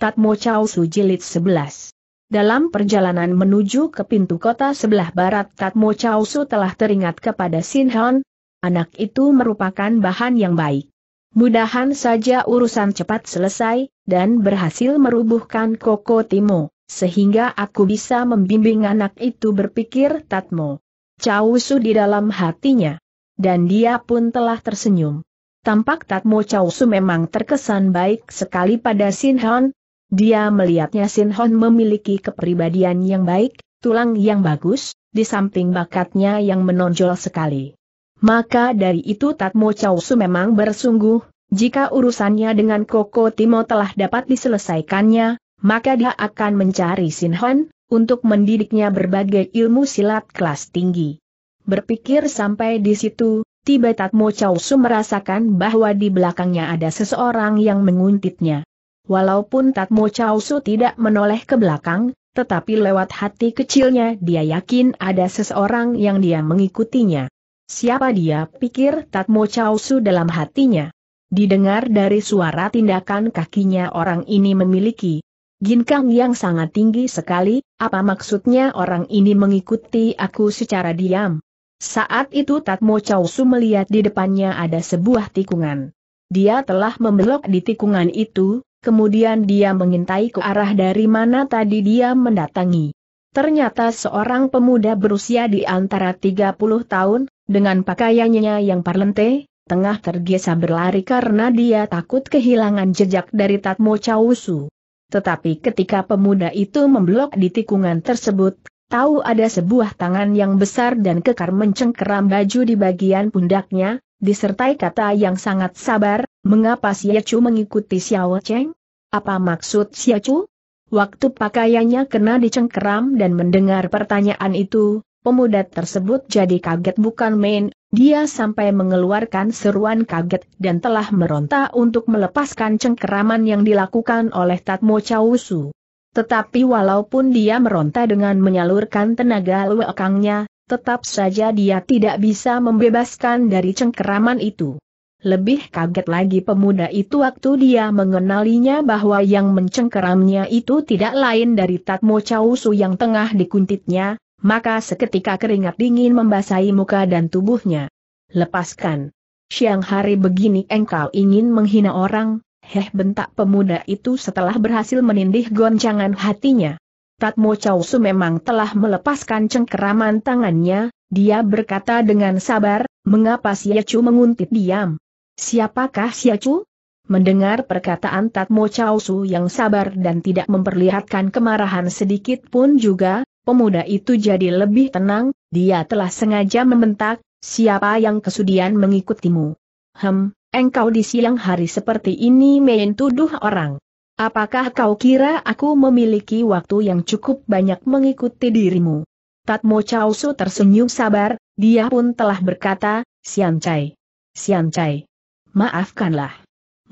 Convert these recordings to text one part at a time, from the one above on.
Tatmo Chao Su Jilid 11. Dalam perjalanan menuju ke pintu kota sebelah barat Tatmo Chao Su telah teringat kepada Sin Hon, anak itu merupakan bahan yang baik. Mudahan saja urusan cepat selesai, dan berhasil merubuhkan Koko Timo, sehingga aku bisa membimbing anak itu berpikir Tatmo. Chao Su di dalam hatinya. Dan dia pun telah tersenyum. Tampak Tatmo Chausu memang terkesan baik sekali pada Sin Hon, dia melihatnya Sin Hon memiliki kepribadian yang baik, tulang yang bagus, di samping bakatnya yang menonjol sekali. Maka dari itu Tatmo Chow Su memang bersungguh, jika urusannya dengan Koko Timo telah dapat diselesaikannya, maka dia akan mencari Sin Hon, untuk mendidiknya berbagai ilmu silat kelas tinggi. Berpikir sampai di situ, tiba Tatmo Chow Su merasakan bahwa di belakangnya ada seseorang yang menguntitnya. Walaupun Tatmo Su tidak menoleh ke belakang, tetapi lewat hati kecilnya dia yakin ada seseorang yang dia mengikutinya. Siapa dia pikir Tatmo Su dalam hatinya? Didengar dari suara tindakan kakinya orang ini memiliki ginkang yang sangat tinggi sekali, apa maksudnya orang ini mengikuti aku secara diam? Saat itu Tatmo Su melihat di depannya ada sebuah tikungan. Dia telah membelok di tikungan itu, kemudian dia mengintai ke arah dari mana tadi dia mendatangi. Ternyata seorang pemuda berusia di antara 30 tahun, dengan pakaiannya yang parlente, tengah tergesa berlari karena dia takut kehilangan jejak dari Tatmo Chausu. Tetapi ketika pemuda itu memblok di tikungan tersebut, tahu ada sebuah tangan yang besar dan kekar mencengkeram baju di bagian pundaknya, disertai kata yang sangat sabar, mengapa Siacu mengikuti Xiao Cheng? Apa maksud Siacu? Waktu pakaiannya kena dicengkeram dan mendengar pertanyaan itu, pemuda tersebut jadi kaget bukan main, dia sampai mengeluarkan seruan kaget dan telah meronta untuk melepaskan cengkeraman yang dilakukan oleh Tatmo Chausu. Tetapi walaupun dia meronta dengan menyalurkan tenaga luekangnya, tetap saja dia tidak bisa membebaskan dari cengkeraman itu. Lebih kaget lagi pemuda itu waktu dia mengenalinya bahwa yang mencengkeramnya itu tidak lain dari Tatmo Chausu yang tengah dikuntitnya, maka seketika keringat dingin membasahi muka dan tubuhnya. Lepaskan. Siang hari begini engkau ingin menghina orang, heh bentak pemuda itu setelah berhasil menindih goncangan hatinya. Tatmo Chausu memang telah melepaskan cengkeraman tangannya, dia berkata dengan sabar, mengapa Siacu menguntit diam? Siapakah Siacu? Mendengar perkataan Tatmo Chausu yang sabar dan tidak memperlihatkan kemarahan sedikit pun juga, pemuda itu jadi lebih tenang, dia telah sengaja membentak, siapa yang kesudian mengikutimu? Hem, engkau di siang hari seperti ini main tuduh orang. Apakah kau kira aku memiliki waktu yang cukup banyak mengikuti dirimu? Tatmo Chausu tersenyum sabar, dia pun telah berkata, Sian Chai. Sian Chai. Maafkanlah.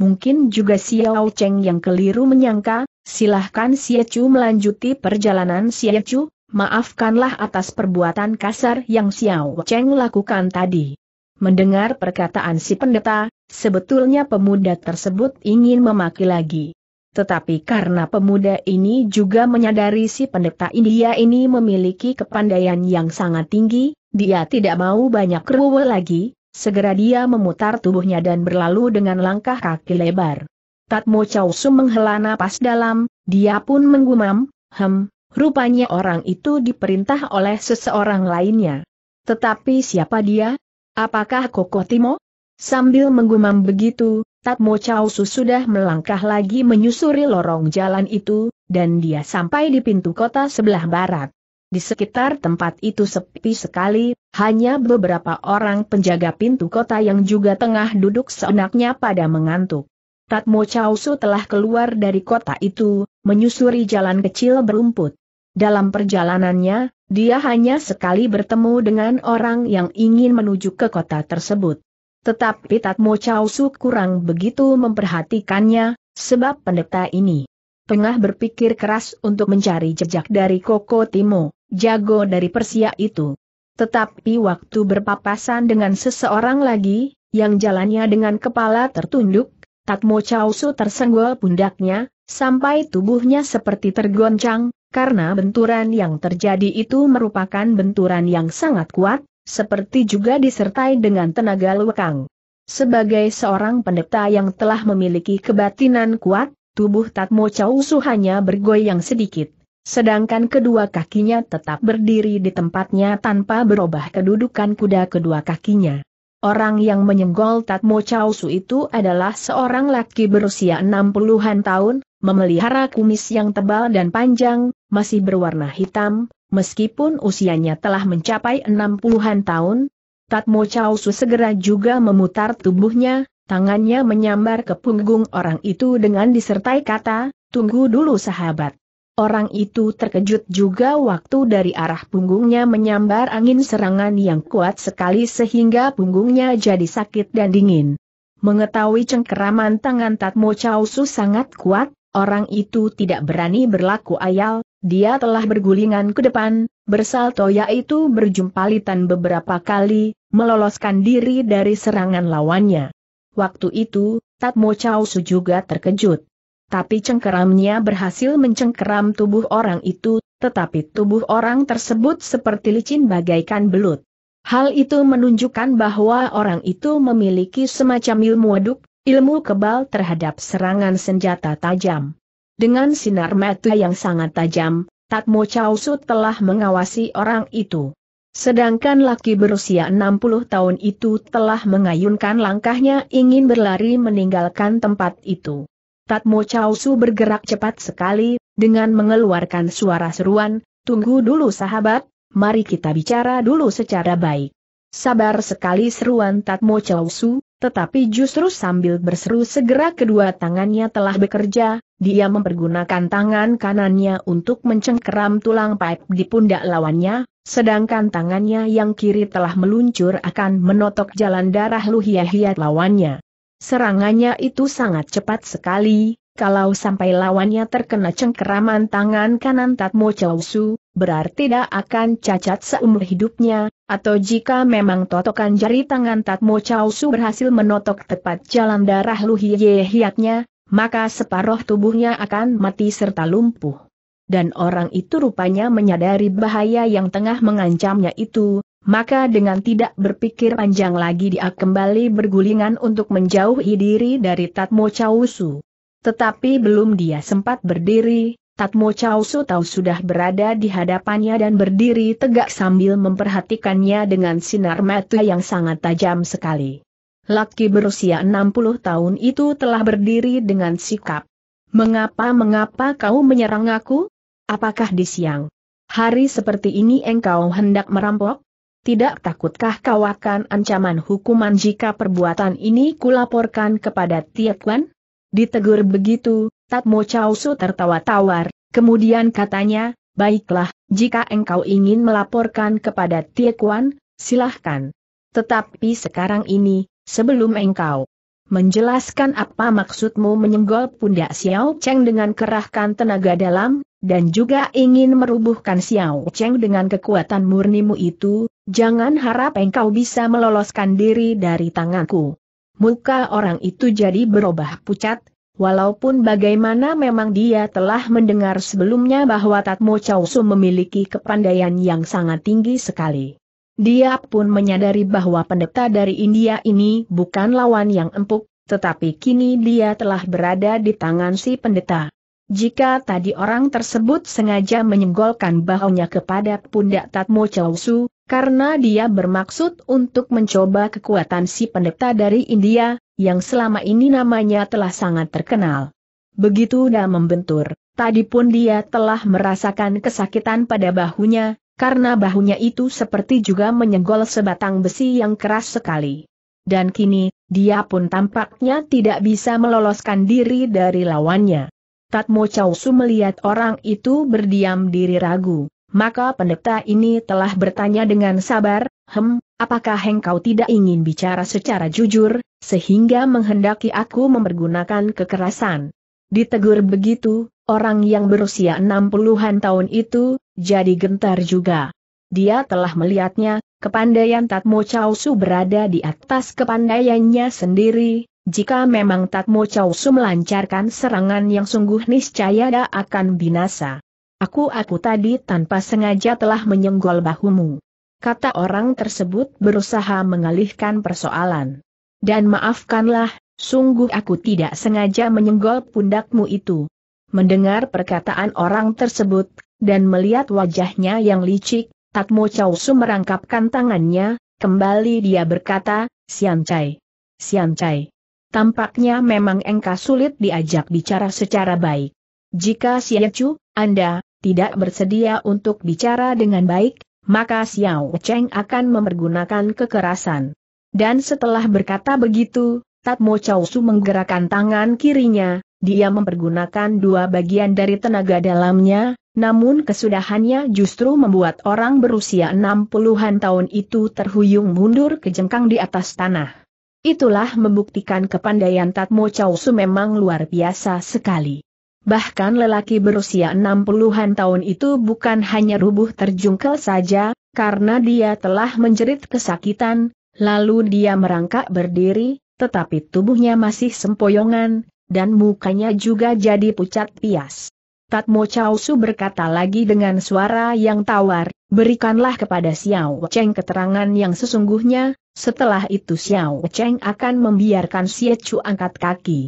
Mungkin juga Xiao Cheng yang keliru menyangka, silahkan Chu melanjuti perjalanan Chu, maafkanlah atas perbuatan kasar yang Xiao Cheng lakukan tadi. Mendengar perkataan si pendeta, sebetulnya pemuda tersebut ingin memaki lagi. Tetapi karena pemuda ini juga menyadari si pendeta India ini memiliki kepandaian yang sangat tinggi, dia tidak mau banyak ruwe lagi, segera dia memutar tubuhnya dan berlalu dengan langkah kaki lebar. Tatmo Chausu menghela napas dalam, dia pun menggumam, hem, rupanya orang itu diperintah oleh seseorang lainnya. Tetapi siapa dia? Apakah Koko Timo? Sambil menggumam begitu, Tat Chau Chausu sudah melangkah lagi menyusuri lorong jalan itu, dan dia sampai di pintu kota sebelah barat. Di sekitar tempat itu sepi sekali, hanya beberapa orang penjaga pintu kota yang juga tengah duduk seenaknya pada mengantuk. Tat Chau Chausu telah keluar dari kota itu, menyusuri jalan kecil berumput. Dalam perjalanannya, dia hanya sekali bertemu dengan orang yang ingin menuju ke kota tersebut. Tetapi Tatmo Su kurang begitu memperhatikannya, sebab pendeta ini tengah berpikir keras untuk mencari jejak dari Koko Timo, jago dari Persia itu. Tetapi waktu berpapasan dengan seseorang lagi, yang jalannya dengan kepala tertunduk, Tatmo Su tersenggol pundaknya, sampai tubuhnya seperti tergoncang, karena benturan yang terjadi itu merupakan benturan yang sangat kuat, seperti juga disertai dengan tenaga lekang. Sebagai seorang pendeta yang telah memiliki kebatinan kuat, tubuh Tatmo Chausu hanya bergoyang sedikit, sedangkan kedua kakinya tetap berdiri di tempatnya tanpa berubah kedudukan kuda kedua kakinya. Orang yang menyenggol Tatmo Chausu itu adalah seorang laki berusia 60-an tahun, memelihara kumis yang tebal dan panjang, masih berwarna hitam, Meskipun usianya telah mencapai enam puluhan tahun, Tatmo Chausu segera juga memutar tubuhnya, tangannya menyambar ke punggung orang itu dengan disertai kata, tunggu dulu sahabat. Orang itu terkejut juga waktu dari arah punggungnya menyambar angin serangan yang kuat sekali sehingga punggungnya jadi sakit dan dingin. Mengetahui cengkeraman tangan Tatmo Chausu sangat kuat, orang itu tidak berani berlaku ayal, dia telah bergulingan ke depan, bersalto yaitu berjumpalitan beberapa kali, meloloskan diri dari serangan lawannya. Waktu itu, Tatmo Chausu Su juga terkejut. Tapi cengkeramnya berhasil mencengkeram tubuh orang itu, tetapi tubuh orang tersebut seperti licin bagaikan belut. Hal itu menunjukkan bahwa orang itu memiliki semacam ilmu aduk, ilmu kebal terhadap serangan senjata tajam. Dengan sinar mata yang sangat tajam, Tatmo Chausu telah mengawasi orang itu. Sedangkan laki berusia 60 tahun itu telah mengayunkan langkahnya ingin berlari meninggalkan tempat itu. Tatmo Chausu bergerak cepat sekali, dengan mengeluarkan suara seruan, tunggu dulu sahabat, mari kita bicara dulu secara baik. Sabar sekali seruan Tatmo Chausu, tetapi justru sambil berseru segera kedua tangannya telah bekerja, dia mempergunakan tangan kanannya untuk mencengkeram tulang pipe di pundak lawannya, sedangkan tangannya yang kiri telah meluncur akan menotok jalan darah luhiahiat lawannya. Serangannya itu sangat cepat sekali, kalau sampai lawannya terkena cengkeraman tangan kanan Tatmo Chowsu, berarti tidak akan cacat seumur hidupnya, atau jika memang totokan jari tangan Tatmo Chowsu berhasil menotok tepat jalan darah luhiahiatnya, maka separuh tubuhnya akan mati serta lumpuh. Dan orang itu rupanya menyadari bahaya yang tengah mengancamnya itu, maka dengan tidak berpikir panjang lagi dia kembali bergulingan untuk menjauhi diri dari Tatmo Chausu. Tetapi belum dia sempat berdiri, Tatmo Chausu tahu sudah berada di hadapannya dan berdiri tegak sambil memperhatikannya dengan sinar mata yang sangat tajam sekali. Laki berusia 60 tahun itu telah berdiri dengan sikap. Mengapa-mengapa kau menyerang aku? Apakah di siang hari seperti ini engkau hendak merampok? Tidak takutkah kau akan ancaman hukuman jika perbuatan ini kulaporkan kepada Wan? Ditegur begitu, Tatmo Chausu tertawa tawar, kemudian katanya, baiklah, jika engkau ingin melaporkan kepada Tiakuan, silahkan. Tetapi sekarang ini, Sebelum engkau menjelaskan apa maksudmu menyenggol pundak Xiao Cheng dengan kerahkan tenaga dalam, dan juga ingin merubuhkan Xiao Cheng dengan kekuatan murnimu itu, jangan harap engkau bisa meloloskan diri dari tanganku. Muka orang itu jadi berubah pucat, Walaupun bagaimana memang dia telah mendengar sebelumnya bahwa Tatmo Su memiliki kepandaian yang sangat tinggi sekali. Dia pun menyadari bahwa pendeta dari India ini bukan lawan yang empuk, tetapi kini dia telah berada di tangan si pendeta. Jika tadi orang tersebut sengaja menyenggolkan bahunya kepada pundak Tatmo Chausu, karena dia bermaksud untuk mencoba kekuatan si pendeta dari India, yang selama ini namanya telah sangat terkenal. Begitu dia membentur, tadi pun dia telah merasakan kesakitan pada bahunya, karena bahunya itu seperti juga menyenggol sebatang besi yang keras sekali. Dan kini, dia pun tampaknya tidak bisa meloloskan diri dari lawannya. Tatmo Chow melihat orang itu berdiam diri ragu, maka pendeta ini telah bertanya dengan sabar, Hem, apakah engkau tidak ingin bicara secara jujur, sehingga menghendaki aku mempergunakan kekerasan? Ditegur begitu, orang yang berusia enam puluhan tahun itu, jadi gentar juga. Dia telah melihatnya, kepandaian Tatmo Chausu berada di atas kepandaiannya sendiri, jika memang Tatmo Chausu melancarkan serangan yang sungguh niscaya dia akan binasa. Aku-aku tadi tanpa sengaja telah menyenggol bahumu. Kata orang tersebut berusaha mengalihkan persoalan. Dan maafkanlah, sungguh aku tidak sengaja menyenggol pundakmu itu. Mendengar perkataan orang tersebut, dan melihat wajahnya yang licik, Tatmo Chow Su merangkapkan tangannya, kembali dia berkata, Sian Chai. Sian Chai. Tampaknya memang engkau sulit diajak bicara secara baik. Jika Xie Chu, Anda, tidak bersedia untuk bicara dengan baik, maka Xiao Cheng akan mempergunakan kekerasan. Dan setelah berkata begitu, Tatmo Chow Su menggerakkan tangan kirinya, dia mempergunakan dua bagian dari tenaga dalamnya, namun kesudahannya justru membuat orang berusia 60-an tahun itu terhuyung mundur ke jengkang di atas tanah. Itulah membuktikan kepandaian Tatmo Chow memang luar biasa sekali. Bahkan lelaki berusia 60-an tahun itu bukan hanya rubuh terjungkel saja, karena dia telah menjerit kesakitan, lalu dia merangkak berdiri, tetapi tubuhnya masih sempoyongan, dan mukanya juga jadi pucat pias. Tatmo Chao Su berkata lagi dengan suara yang tawar, berikanlah kepada Xiao Cheng keterangan yang sesungguhnya, setelah itu Xiao Cheng akan membiarkan Xie Chu angkat kaki.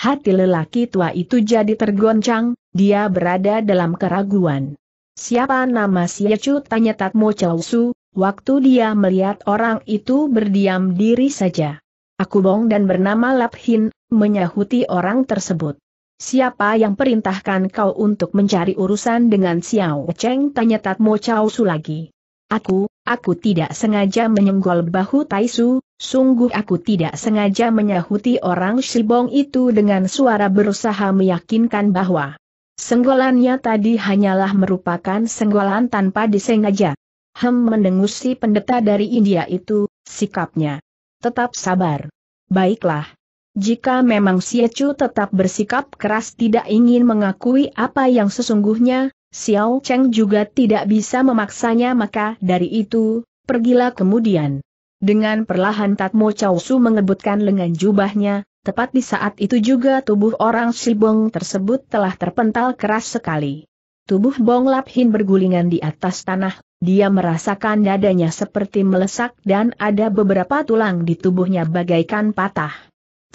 Hati lelaki tua itu jadi tergoncang, dia berada dalam keraguan. Siapa nama Xie Chu tanya Tatmo Chao Su, Waktu dia melihat orang itu berdiam diri saja. Aku Bong dan bernama Lap Hin, menyahuti orang tersebut. Siapa yang perintahkan kau untuk mencari urusan dengan Xiao Cheng? Tanya Tatmo Chao Su lagi. Aku, aku tidak sengaja menyenggol bahu Taisu, sungguh aku tidak sengaja menyahuti orang Shibong itu dengan suara berusaha meyakinkan bahwa senggolannya tadi hanyalah merupakan senggolan tanpa disengaja. Hem mendengusi pendeta dari India itu, sikapnya. Tetap sabar. Baiklah, jika memang Siecu tetap bersikap keras tidak ingin mengakui apa yang sesungguhnya, Xiao Cheng juga tidak bisa memaksanya maka dari itu, pergilah kemudian. Dengan perlahan Tatmo Chow Su mengebutkan lengan jubahnya, tepat di saat itu juga tubuh orang Sibong tersebut telah terpental keras sekali. Tubuh Bong Lap Hin bergulingan di atas tanah, dia merasakan dadanya seperti melesak dan ada beberapa tulang di tubuhnya bagaikan patah.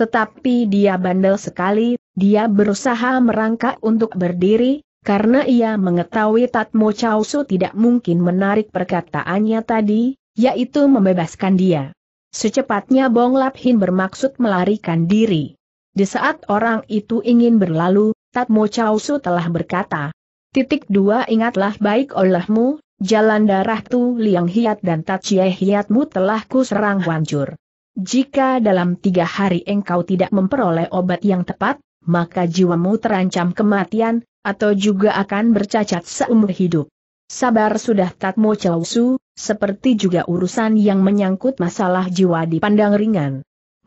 Tetapi dia bandel sekali, dia berusaha merangkak untuk berdiri, karena ia mengetahui Tatmo Chausu tidak mungkin menarik perkataannya tadi, yaitu membebaskan dia. Secepatnya Bong Lap bermaksud melarikan diri. Di saat orang itu ingin berlalu, Tatmo Chausu telah berkata, Titik dua ingatlah baik olehmu, jalan darah Tu Liang Hiat dan Tat Chie Hiatmu telah kuserang hancur. Jika dalam tiga hari engkau tidak memperoleh obat yang tepat, maka jiwamu terancam kematian, atau juga akan bercacat seumur hidup. Sabar sudah tatmo causu, seperti juga urusan yang menyangkut masalah jiwa dipandang ringan.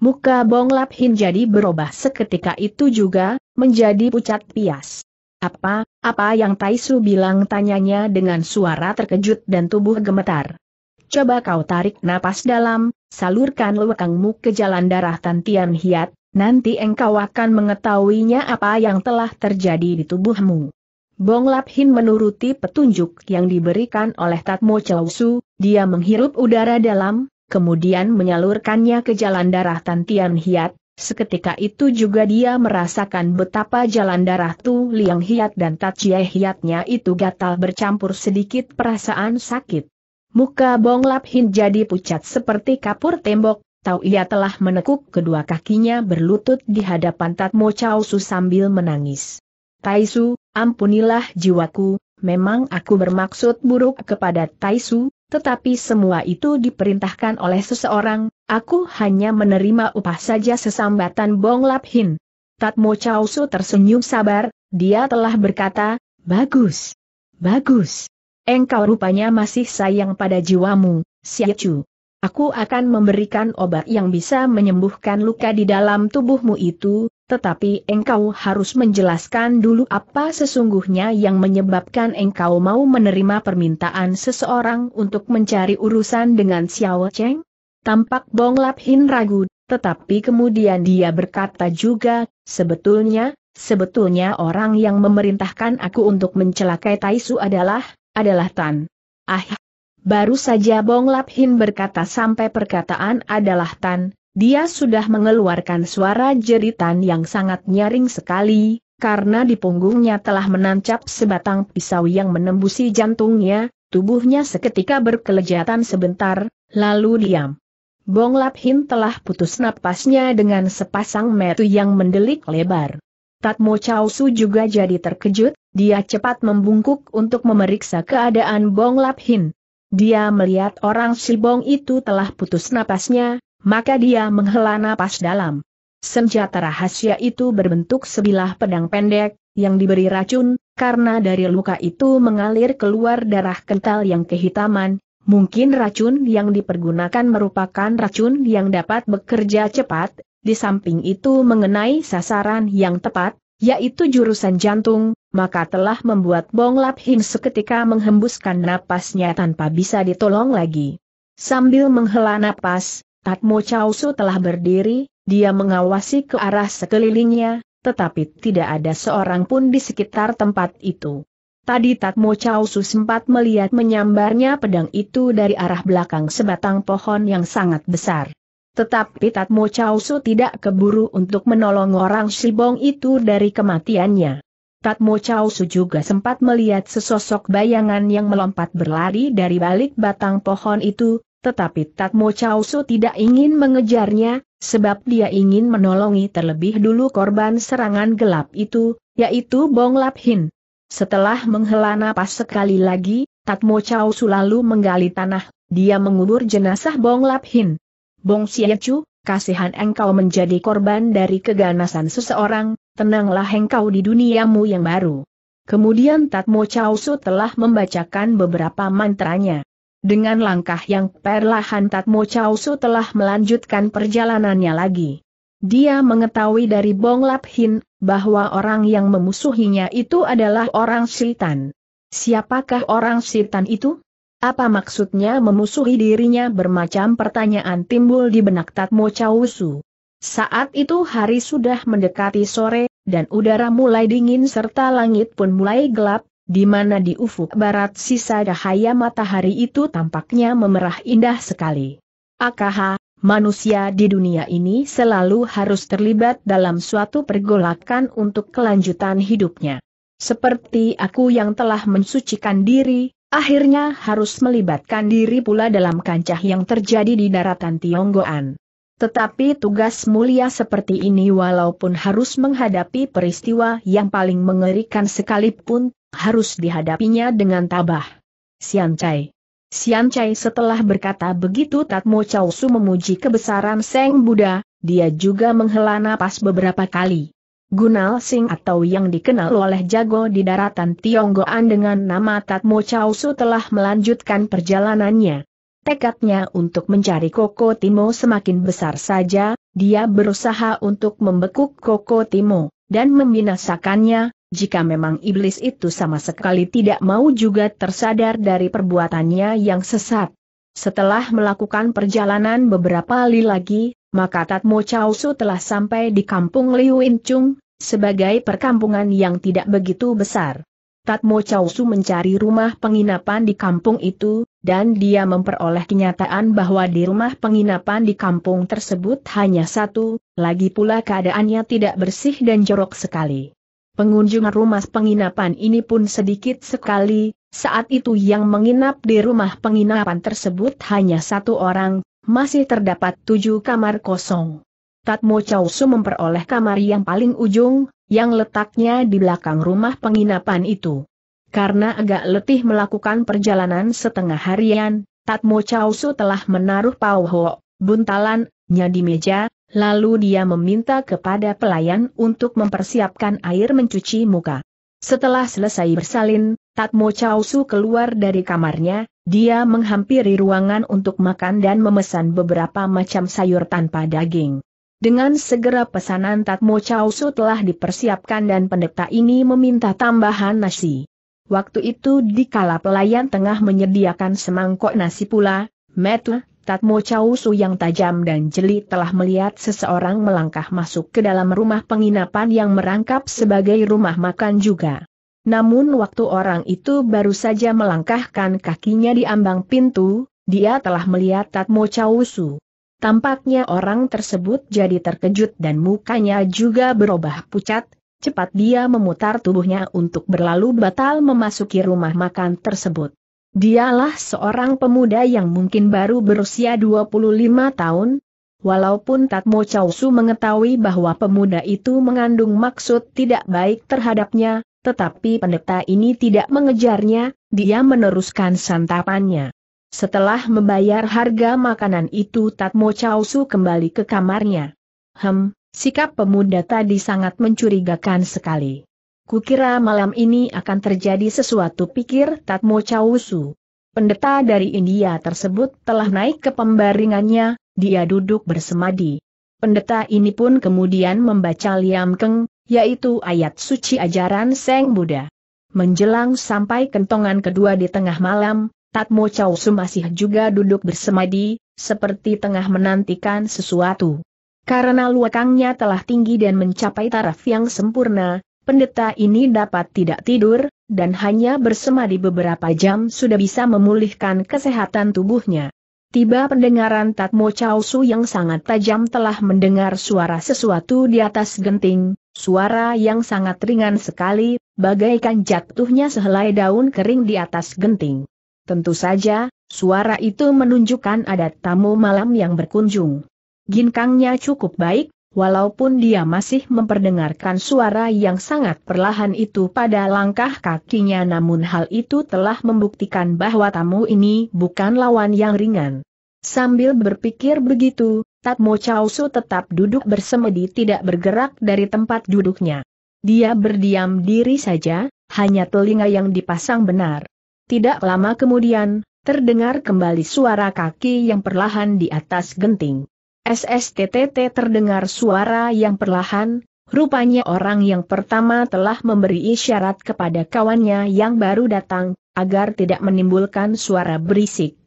Muka Bong Lap Hin jadi berubah seketika itu juga, menjadi pucat pias. Apa, apa yang Taisu bilang tanyanya dengan suara terkejut dan tubuh gemetar. Coba kau tarik napas dalam, salurkan lewekangmu ke jalan darah Tantian Hiat, nanti engkau akan mengetahuinya apa yang telah terjadi di tubuhmu. Bong Lap Hin menuruti petunjuk yang diberikan oleh Tatmo Su, dia menghirup udara dalam, kemudian menyalurkannya ke jalan darah Tantian Hiat, Seketika itu juga dia merasakan betapa jalan darah Tu Liang Hiat dan Chie Hiatnya itu gatal bercampur sedikit perasaan sakit. Muka Bong Lap Hin jadi pucat seperti kapur tembok, tahu ia telah menekuk kedua kakinya berlutut di hadapan Tatmo Chow Su sambil menangis. Taisu, ampunilah jiwaku, memang aku bermaksud buruk kepada Taisu, tetapi semua itu diperintahkan oleh seseorang, aku hanya menerima upah saja sesambatan Bong Lap Hin. Tatmo Chow Su tersenyum sabar, dia telah berkata, bagus, bagus. Engkau rupanya masih sayang pada jiwamu, Siacu. Aku akan memberikan obat yang bisa menyembuhkan luka di dalam tubuhmu itu, tetapi engkau harus menjelaskan dulu apa sesungguhnya yang menyebabkan engkau mau menerima permintaan seseorang untuk mencari urusan dengan Xiao Cheng. Tampak Bong Lap Hin ragu, tetapi kemudian dia berkata juga, sebetulnya, sebetulnya orang yang memerintahkan aku untuk mencelakai Taisu adalah adalah Tan. Ah, baru saja Bong Lap Hin berkata sampai perkataan adalah Tan, dia sudah mengeluarkan suara jeritan yang sangat nyaring sekali, karena di punggungnya telah menancap sebatang pisau yang menembusi jantungnya, tubuhnya seketika berkelejatan sebentar, lalu diam. Bong Lap Hin telah putus napasnya dengan sepasang metu yang mendelik lebar. Tatmo Chao Su juga jadi terkejut, dia cepat membungkuk untuk memeriksa keadaan Bong Lap Hin. Dia melihat orang Bong itu telah putus napasnya, maka dia menghela napas dalam. Senjata rahasia itu berbentuk sebilah pedang pendek, yang diberi racun, karena dari luka itu mengalir keluar darah kental yang kehitaman, mungkin racun yang dipergunakan merupakan racun yang dapat bekerja cepat, di samping itu mengenai sasaran yang tepat, yaitu jurusan jantung, maka telah membuat Bong Lap Hin seketika menghembuskan napasnya tanpa bisa ditolong lagi. Sambil menghela napas, Tatmo Su telah berdiri, dia mengawasi ke arah sekelilingnya, tetapi tidak ada seorang pun di sekitar tempat itu. Tadi Tatmo Su sempat melihat menyambarnya pedang itu dari arah belakang sebatang pohon yang sangat besar. Tetapi Tatmo Su tidak keburu untuk menolong orang Shibong itu dari kematiannya. Tatmo Chao Su juga sempat melihat sesosok bayangan yang melompat berlari dari balik batang pohon itu, tetapi Tatmo Chao Su tidak ingin mengejarnya, sebab dia ingin menolongi terlebih dulu korban serangan gelap itu, yaitu Bong Lap Hin. Setelah menghela napas sekali lagi, Tatmo Chao Su lalu menggali tanah, dia mengubur jenazah Bong Lap Hin. Bong Xie Chu, kasihan engkau menjadi korban dari keganasan seseorang, tenanglah engkau di duniamu yang baru. Kemudian Tatmo Chausu telah membacakan beberapa mantranya. Dengan langkah yang perlahan Tatmo Chausu telah melanjutkan perjalanannya lagi. Dia mengetahui dari Bong Lap Hin, bahwa orang yang memusuhinya itu adalah orang Sitan. Siapakah orang Sitan itu? Apa maksudnya memusuhi dirinya bermacam pertanyaan timbul di benak Tatmo Chausu. Saat itu hari sudah mendekati sore, dan udara mulai dingin serta langit pun mulai gelap, di mana di ufuk barat sisa cahaya matahari itu tampaknya memerah indah sekali. Akaha, manusia di dunia ini selalu harus terlibat dalam suatu pergolakan untuk kelanjutan hidupnya. Seperti aku yang telah mensucikan diri, Akhirnya harus melibatkan diri pula dalam kancah yang terjadi di daratan Tionggoan. Tetapi tugas mulia seperti ini walaupun harus menghadapi peristiwa yang paling mengerikan sekalipun, harus dihadapinya dengan tabah. Sian Chai Sian Chai setelah berkata begitu Tatmo Chausu memuji kebesaran Seng Buddha, dia juga menghela napas beberapa kali. Gunal Sing atau yang dikenal oleh jago di daratan Tionggoan dengan nama Tatmo Chao Su telah melanjutkan perjalanannya. Tekadnya untuk mencari Koko Timo semakin besar saja, dia berusaha untuk membekuk Koko Timo, dan membinasakannya, jika memang iblis itu sama sekali tidak mau juga tersadar dari perbuatannya yang sesat. Setelah melakukan perjalanan beberapa kali lagi, maka Tatmo Su telah sampai di kampung Liu Incung, sebagai perkampungan yang tidak begitu besar. Tatmo Su mencari rumah penginapan di kampung itu, dan dia memperoleh kenyataan bahwa di rumah penginapan di kampung tersebut hanya satu, lagi pula keadaannya tidak bersih dan jorok sekali. Pengunjung rumah penginapan ini pun sedikit sekali, saat itu yang menginap di rumah penginapan tersebut hanya satu orang, masih terdapat tujuh kamar kosong. Tatmo Chausu memperoleh kamar yang paling ujung, yang letaknya di belakang rumah penginapan itu. Karena agak letih melakukan perjalanan setengah harian, Tatmo Chausu telah menaruh pauho, nya di meja, lalu dia meminta kepada pelayan untuk mempersiapkan air mencuci muka. Setelah selesai bersalin, Tatmo Chausu keluar dari kamarnya, dia menghampiri ruangan untuk makan dan memesan beberapa macam sayur tanpa daging. Dengan segera pesanan Tatmo Chausu telah dipersiapkan dan pendeta ini meminta tambahan nasi. Waktu itu dikala pelayan tengah menyediakan semangkok nasi pula, Metu, Tatmo Chausu yang tajam dan jeli telah melihat seseorang melangkah masuk ke dalam rumah penginapan yang merangkap sebagai rumah makan juga. Namun waktu orang itu baru saja melangkahkan kakinya di ambang pintu, dia telah melihat Tatmo Chausu. Tampaknya orang tersebut jadi terkejut dan mukanya juga berubah pucat, cepat dia memutar tubuhnya untuk berlalu batal memasuki rumah makan tersebut. Dialah seorang pemuda yang mungkin baru berusia 25 tahun, Walaupun Tatmo Chausu mengetahui bahwa pemuda itu mengandung maksud tidak baik terhadapnya, tetapi pendeta ini tidak mengejarnya, dia meneruskan santapannya. Setelah membayar harga makanan itu Tatmo Chausu kembali ke kamarnya. Hem, sikap pemuda tadi sangat mencurigakan sekali. Kukira malam ini akan terjadi sesuatu pikir Tatmo Chausu. Pendeta dari India tersebut telah naik ke pembaringannya, dia duduk bersemadi. Pendeta ini pun kemudian membaca Liam Keng, yaitu ayat suci ajaran Seng Buddha. Menjelang sampai kentongan kedua di tengah malam, Tatmo Chausu masih juga duduk bersemadi, seperti tengah menantikan sesuatu. Karena luakangnya telah tinggi dan mencapai taraf yang sempurna, pendeta ini dapat tidak tidur, dan hanya bersemadi beberapa jam sudah bisa memulihkan kesehatan tubuhnya. Tiba pendengaran Tatmo Chausu yang sangat tajam telah mendengar suara sesuatu di atas genting, Suara yang sangat ringan sekali, bagaikan jatuhnya sehelai daun kering di atas genting. Tentu saja, suara itu menunjukkan ada tamu malam yang berkunjung. Ginkangnya cukup baik, walaupun dia masih memperdengarkan suara yang sangat perlahan itu pada langkah kakinya namun hal itu telah membuktikan bahwa tamu ini bukan lawan yang ringan. Sambil berpikir begitu, Tat Tatmo Su tetap duduk bersemedi tidak bergerak dari tempat duduknya. Dia berdiam diri saja, hanya telinga yang dipasang benar. Tidak lama kemudian, terdengar kembali suara kaki yang perlahan di atas genting. SSTTT terdengar suara yang perlahan, rupanya orang yang pertama telah memberi isyarat kepada kawannya yang baru datang, agar tidak menimbulkan suara berisik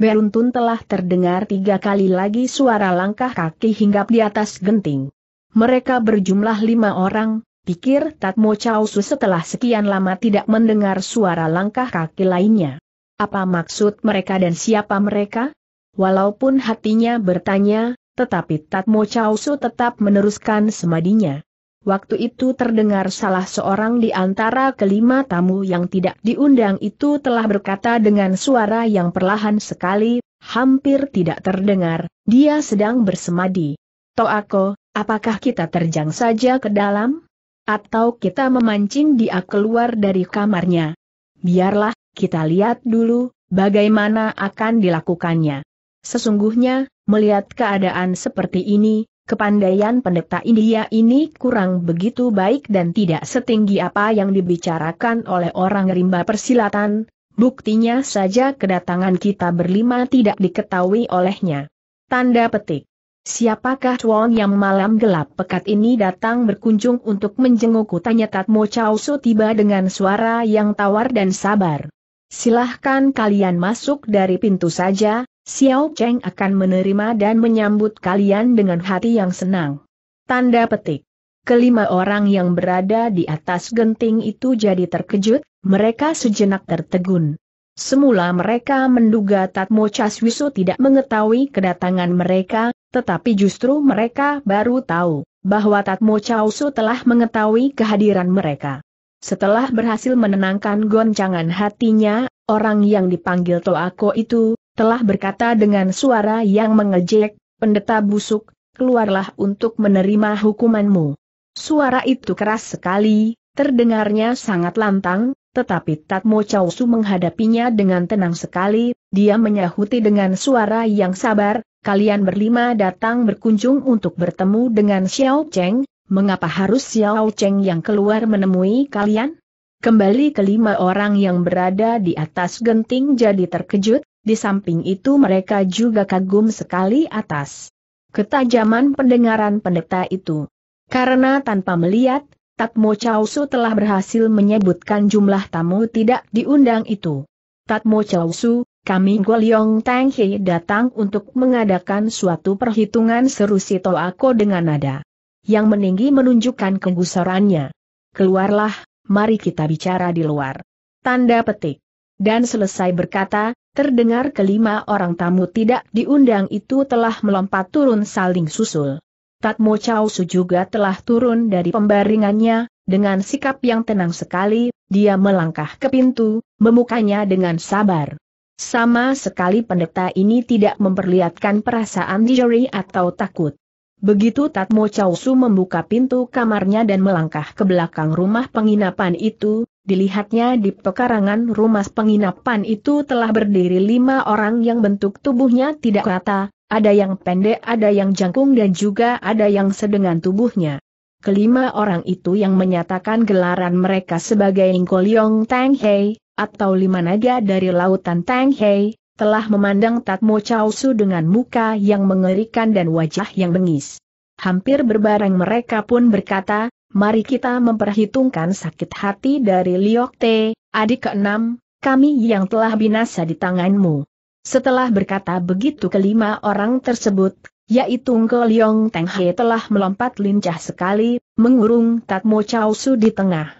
beruntun telah terdengar tiga kali lagi suara langkah kaki hinggap di atas genting. Mereka berjumlah lima orang, pikir Tatmo Chausu setelah sekian lama tidak mendengar suara langkah kaki lainnya. Apa maksud mereka dan siapa mereka? Walaupun hatinya bertanya, tetapi Tatmo Chausu tetap meneruskan semadinya. Waktu itu terdengar salah seorang di antara kelima tamu yang tidak diundang itu telah berkata dengan suara yang perlahan sekali, hampir tidak terdengar, dia sedang bersemadi. Toako, apakah kita terjang saja ke dalam? Atau kita memancing dia keluar dari kamarnya? Biarlah, kita lihat dulu, bagaimana akan dilakukannya. Sesungguhnya, melihat keadaan seperti ini, Kepandaian pendeta India ini kurang begitu baik dan tidak setinggi apa yang dibicarakan oleh orang rimba persilatan, buktinya saja kedatangan kita berlima tidak diketahui olehnya. Tanda petik. Siapakah Chuan yang malam gelap pekat ini datang berkunjung untuk menjengukku tanya Tatmo Chao tiba dengan suara yang tawar dan sabar. Silahkan kalian masuk dari pintu saja, Xiao Cheng akan menerima dan menyambut kalian dengan hati yang senang. Tanda petik. Kelima orang yang berada di atas genting itu jadi terkejut, mereka sejenak tertegun. Semula mereka menduga Tatmo Chaswisu tidak mengetahui kedatangan mereka, tetapi justru mereka baru tahu bahwa Tatmo Caswisu telah mengetahui kehadiran mereka. Setelah berhasil menenangkan goncangan hatinya, orang yang dipanggil Toako itu, telah berkata dengan suara yang mengejek, pendeta busuk, keluarlah untuk menerima hukumanmu. Suara itu keras sekali, terdengarnya sangat lantang, tetapi Tatmo Chausu menghadapinya dengan tenang sekali, dia menyahuti dengan suara yang sabar, kalian berlima datang berkunjung untuk bertemu dengan Xiao Cheng, mengapa harus Xiao Cheng yang keluar menemui kalian? Kembali kelima orang yang berada di atas genting jadi terkejut, di samping itu mereka juga kagum sekali atas ketajaman pendengaran pendeta itu. Karena tanpa melihat, Tatmo Chausu telah berhasil menyebutkan jumlah tamu tidak diundang itu. Tatmo Chausu, kami Goliong Tang Hei datang untuk mengadakan suatu perhitungan seru Sito Ako dengan nada yang meninggi menunjukkan kegusarannya. Keluarlah, mari kita bicara di luar. Tanda petik. Dan selesai berkata, Terdengar kelima orang tamu tidak diundang itu telah melompat turun saling susul. Tatmo Chow Su juga telah turun dari pembaringannya, dengan sikap yang tenang sekali, dia melangkah ke pintu, memukanya dengan sabar. Sama sekali pendeta ini tidak memperlihatkan perasaan dijeri atau takut. Begitu Tatmo Chow Su membuka pintu kamarnya dan melangkah ke belakang rumah penginapan itu, Dilihatnya di pekarangan rumah penginapan itu telah berdiri lima orang yang bentuk tubuhnya tidak rata, ada yang pendek ada yang jangkung dan juga ada yang sedengan tubuhnya. Kelima orang itu yang menyatakan gelaran mereka sebagai Ingkoliong Tang Hei, atau lima naga dari lautan Tang Hei, telah memandang Tatmo Chow Su dengan muka yang mengerikan dan wajah yang bengis. Hampir berbareng mereka pun berkata, Mari kita memperhitungkan sakit hati dari Liok Te, adik keenam, kami yang telah binasa di tanganmu. Setelah berkata begitu kelima orang tersebut, yaitu Ngo Liong Teng He telah melompat lincah sekali, mengurung Tatmo Chow Su di tengah.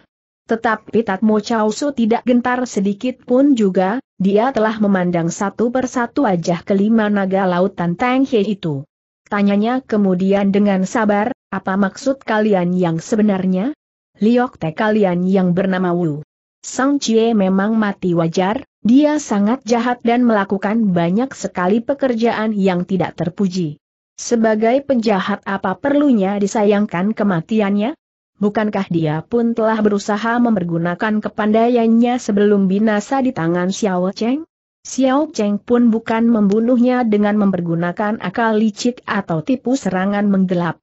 Tetapi Tatmo Chow Su tidak gentar sedikit pun juga, dia telah memandang satu persatu wajah kelima naga lautan Teng He itu. Tanyanya kemudian dengan sabar, apa maksud kalian yang sebenarnya? Liok Te kalian yang bernama Wu. Sang Cie memang mati wajar, dia sangat jahat dan melakukan banyak sekali pekerjaan yang tidak terpuji. Sebagai penjahat apa perlunya disayangkan kematiannya? Bukankah dia pun telah berusaha mempergunakan kepandaiannya sebelum binasa di tangan Xiao Cheng? Xiao Cheng pun bukan membunuhnya dengan mempergunakan akal licik atau tipu serangan menggelap.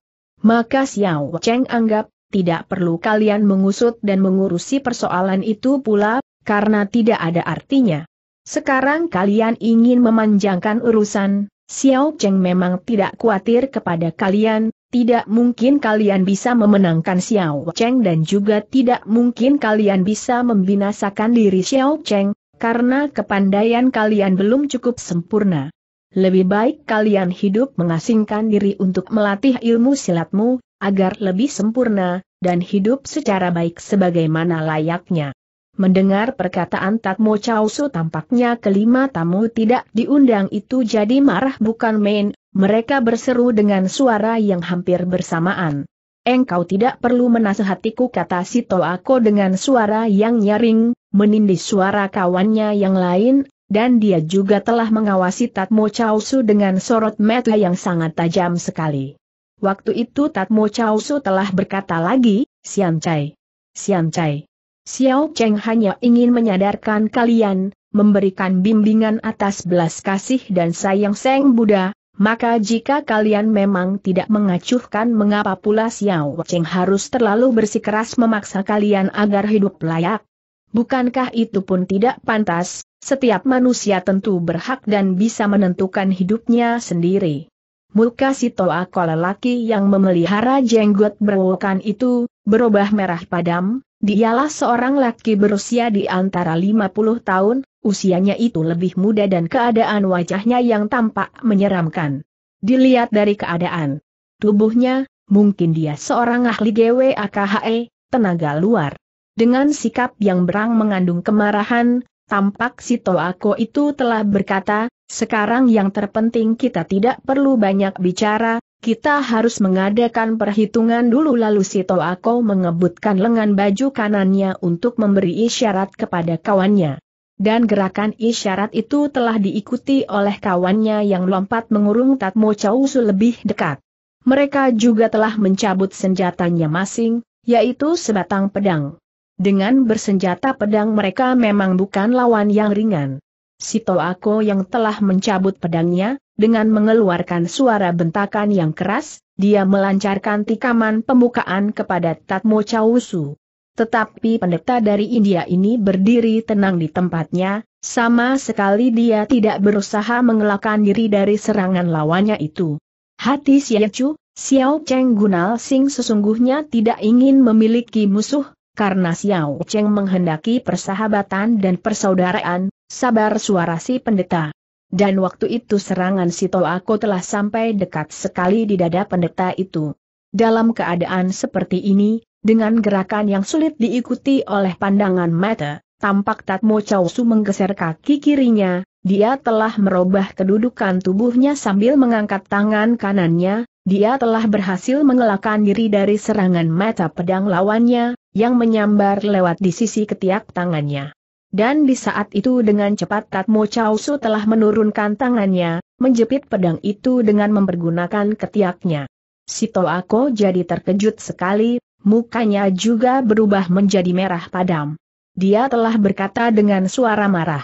Maka Xiao Cheng anggap, tidak perlu kalian mengusut dan mengurusi persoalan itu pula, karena tidak ada artinya. Sekarang kalian ingin memanjangkan urusan, Xiao Cheng memang tidak khawatir kepada kalian, tidak mungkin kalian bisa memenangkan Xiao Cheng dan juga tidak mungkin kalian bisa membinasakan diri Xiao Cheng, karena kepandaian kalian belum cukup sempurna. Lebih baik kalian hidup mengasingkan diri untuk melatih ilmu silatmu, agar lebih sempurna, dan hidup secara baik sebagaimana layaknya. Mendengar perkataan Tatmo Chausu tampaknya kelima tamu tidak diundang itu jadi marah bukan main, mereka berseru dengan suara yang hampir bersamaan. Engkau tidak perlu menasehatiku kata Sito Ako dengan suara yang nyaring, menindih suara kawannya yang lain, dan dia juga telah mengawasi Tatmo Chausu dengan sorot mata yang sangat tajam sekali. Waktu itu Tatmo Chausu telah berkata lagi, Sian Chai. Sian Chai. Xiao Cheng hanya ingin menyadarkan kalian, memberikan bimbingan atas belas kasih dan sayang Seng Buddha, maka jika kalian memang tidak mengacuhkan mengapa pula Xiao Cheng harus terlalu bersikeras memaksa kalian agar hidup layak, bukankah itu pun tidak pantas? Setiap manusia tentu berhak dan bisa menentukan hidupnya sendiri. Muka si laki lelaki yang memelihara jenggot berwokan itu, berubah merah padam, dialah seorang laki berusia di antara 50 tahun, usianya itu lebih muda dan keadaan wajahnya yang tampak menyeramkan. Dilihat dari keadaan tubuhnya, mungkin dia seorang ahli GWAKHE, tenaga luar. Dengan sikap yang berang mengandung kemarahan, tampak si Toako itu telah berkata, sekarang yang terpenting kita tidak perlu banyak bicara, kita harus mengadakan perhitungan dulu lalu si Toako mengebutkan lengan baju kanannya untuk memberi isyarat kepada kawannya. Dan gerakan isyarat itu telah diikuti oleh kawannya yang lompat mengurung Tatmo Chausu lebih dekat. Mereka juga telah mencabut senjatanya masing, yaitu sebatang pedang. Dengan bersenjata pedang mereka memang bukan lawan yang ringan. Si Ako yang telah mencabut pedangnya, dengan mengeluarkan suara bentakan yang keras, dia melancarkan tikaman pembukaan kepada Tatmo Chausu. Tetapi pendeta dari India ini berdiri tenang di tempatnya, sama sekali dia tidak berusaha mengelakkan diri dari serangan lawannya itu. Hati Siacu, Xiao Cheng Gunal Sing sesungguhnya tidak ingin memiliki musuh, karena Xiao Cheng menghendaki persahabatan dan persaudaraan, sabar suara si pendeta. Dan waktu itu serangan si Toako telah sampai dekat sekali di dada pendeta itu. Dalam keadaan seperti ini, dengan gerakan yang sulit diikuti oleh pandangan mata, tampak Tatmo Su menggeser kaki kirinya, dia telah merubah kedudukan tubuhnya sambil mengangkat tangan kanannya, dia telah berhasil mengelakkan diri dari serangan mata pedang lawannya, yang menyambar lewat di sisi ketiak tangannya. Dan di saat itu dengan cepat Tatmo Chausu telah menurunkan tangannya, menjepit pedang itu dengan mempergunakan ketiaknya. Si Toako jadi terkejut sekali, mukanya juga berubah menjadi merah padam. Dia telah berkata dengan suara marah.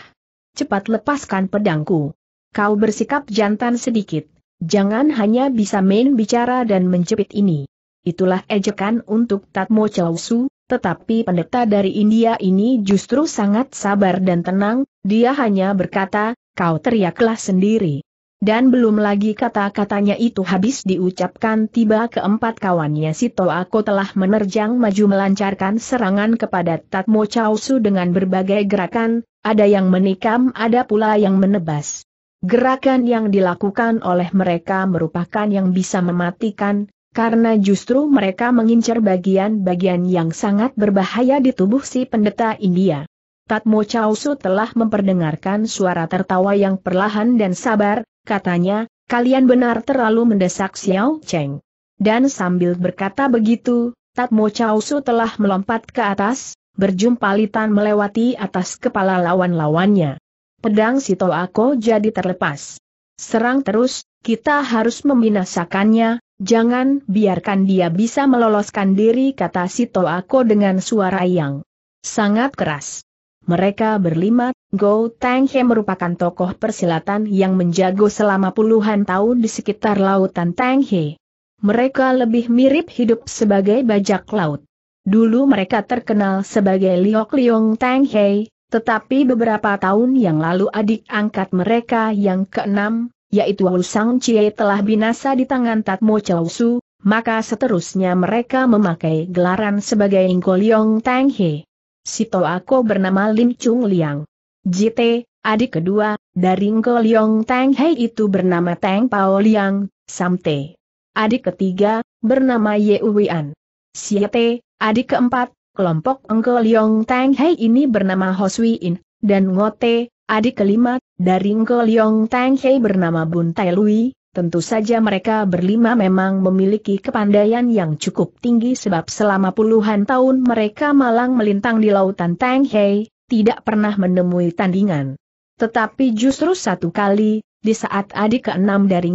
Cepat lepaskan pedangku. Kau bersikap jantan sedikit. Jangan hanya bisa main bicara dan menjepit ini. Itulah ejekan untuk Tatmo Chausu, tetapi pendeta dari India ini justru sangat sabar dan tenang, dia hanya berkata, kau teriaklah sendiri. Dan belum lagi kata-katanya itu habis diucapkan tiba keempat kawannya si Toako telah menerjang maju melancarkan serangan kepada Tatmo Chausu dengan berbagai gerakan, ada yang menikam ada pula yang menebas. Gerakan yang dilakukan oleh mereka merupakan yang bisa mematikan, karena justru mereka mengincar bagian-bagian yang sangat berbahaya di tubuh si pendeta India. Tatmo Chausu telah memperdengarkan suara tertawa yang perlahan dan sabar, katanya, kalian benar terlalu mendesak Xiao Cheng. Dan sambil berkata begitu, Tatmo Chausu telah melompat ke atas, berjumpa litan melewati atas kepala lawan-lawannya pedang si Toako jadi terlepas. Serang terus, kita harus membinasakannya, jangan biarkan dia bisa meloloskan diri kata si Toako dengan suara yang sangat keras. Mereka berlima, Go Tang He merupakan tokoh persilatan yang menjago selama puluhan tahun di sekitar lautan Tang He. Mereka lebih mirip hidup sebagai bajak laut. Dulu mereka terkenal sebagai Liok Liong Tang Hei, tetapi beberapa tahun yang lalu adik angkat mereka yang keenam, yaitu Wu Sang Chie telah binasa di tangan Tatmo Chow Su, maka seterusnya mereka memakai gelaran sebagai Ingkoliong Tang He. Si Ako bernama Lim Chung Liang. JT, adik kedua, dari Ingkoliong Tang He itu bernama Tang Pao Liang, Samte. Adik ketiga, bernama Ye Uwian. Siete, adik keempat, Kelompok Engke Liong Tang Hei ini bernama Ho Sui In, dan Ngote, adik kelima, dari Engke Liong Tang Hei bernama Bun Tai Lui, Tentu saja mereka berlima memang memiliki kepandaian yang cukup tinggi sebab selama puluhan tahun mereka malang melintang di lautan Tang Hei, tidak pernah menemui tandingan. Tetapi justru satu kali, di saat adik keenam dari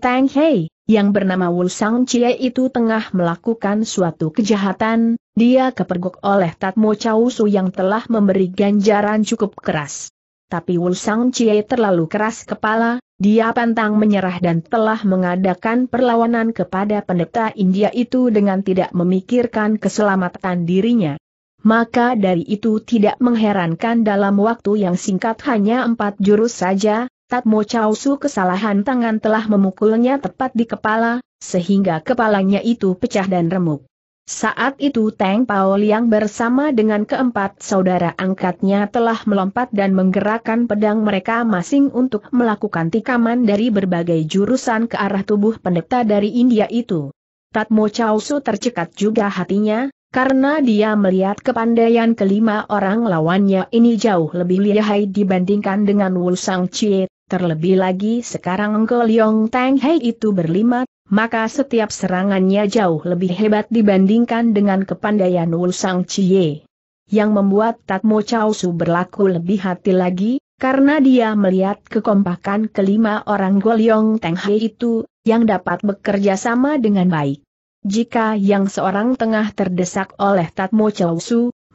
Tang Hei, yang bernama Wul Chie itu tengah melakukan suatu kejahatan, dia kepergok oleh Tatmo Chausu yang telah memberi ganjaran cukup keras. Tapi Wulsang Chie terlalu keras kepala, dia pantang menyerah dan telah mengadakan perlawanan kepada pendeta India itu dengan tidak memikirkan keselamatan dirinya. Maka dari itu tidak mengherankan dalam waktu yang singkat hanya empat jurus saja, Tatmo Chausu kesalahan tangan telah memukulnya tepat di kepala, sehingga kepalanya itu pecah dan remuk. Saat itu Teng Pao Liang bersama dengan keempat saudara angkatnya telah melompat dan menggerakkan pedang mereka masing untuk melakukan tikaman dari berbagai jurusan ke arah tubuh pendeta dari India itu. Tatmo Chao Su tercekat juga hatinya, karena dia melihat kepandaian kelima orang lawannya ini jauh lebih lihai dibandingkan dengan Wu Sang Chie, terlebih lagi sekarang Ngo Liong Teng Hei itu berlima maka setiap serangannya jauh lebih hebat dibandingkan dengan kepandaian Wulsang Sang Chie. Yang membuat Tatmo Chao berlaku lebih hati lagi, karena dia melihat kekompakan kelima orang Golyong Teng He itu, yang dapat bekerja sama dengan baik. Jika yang seorang tengah terdesak oleh Tatmo Chao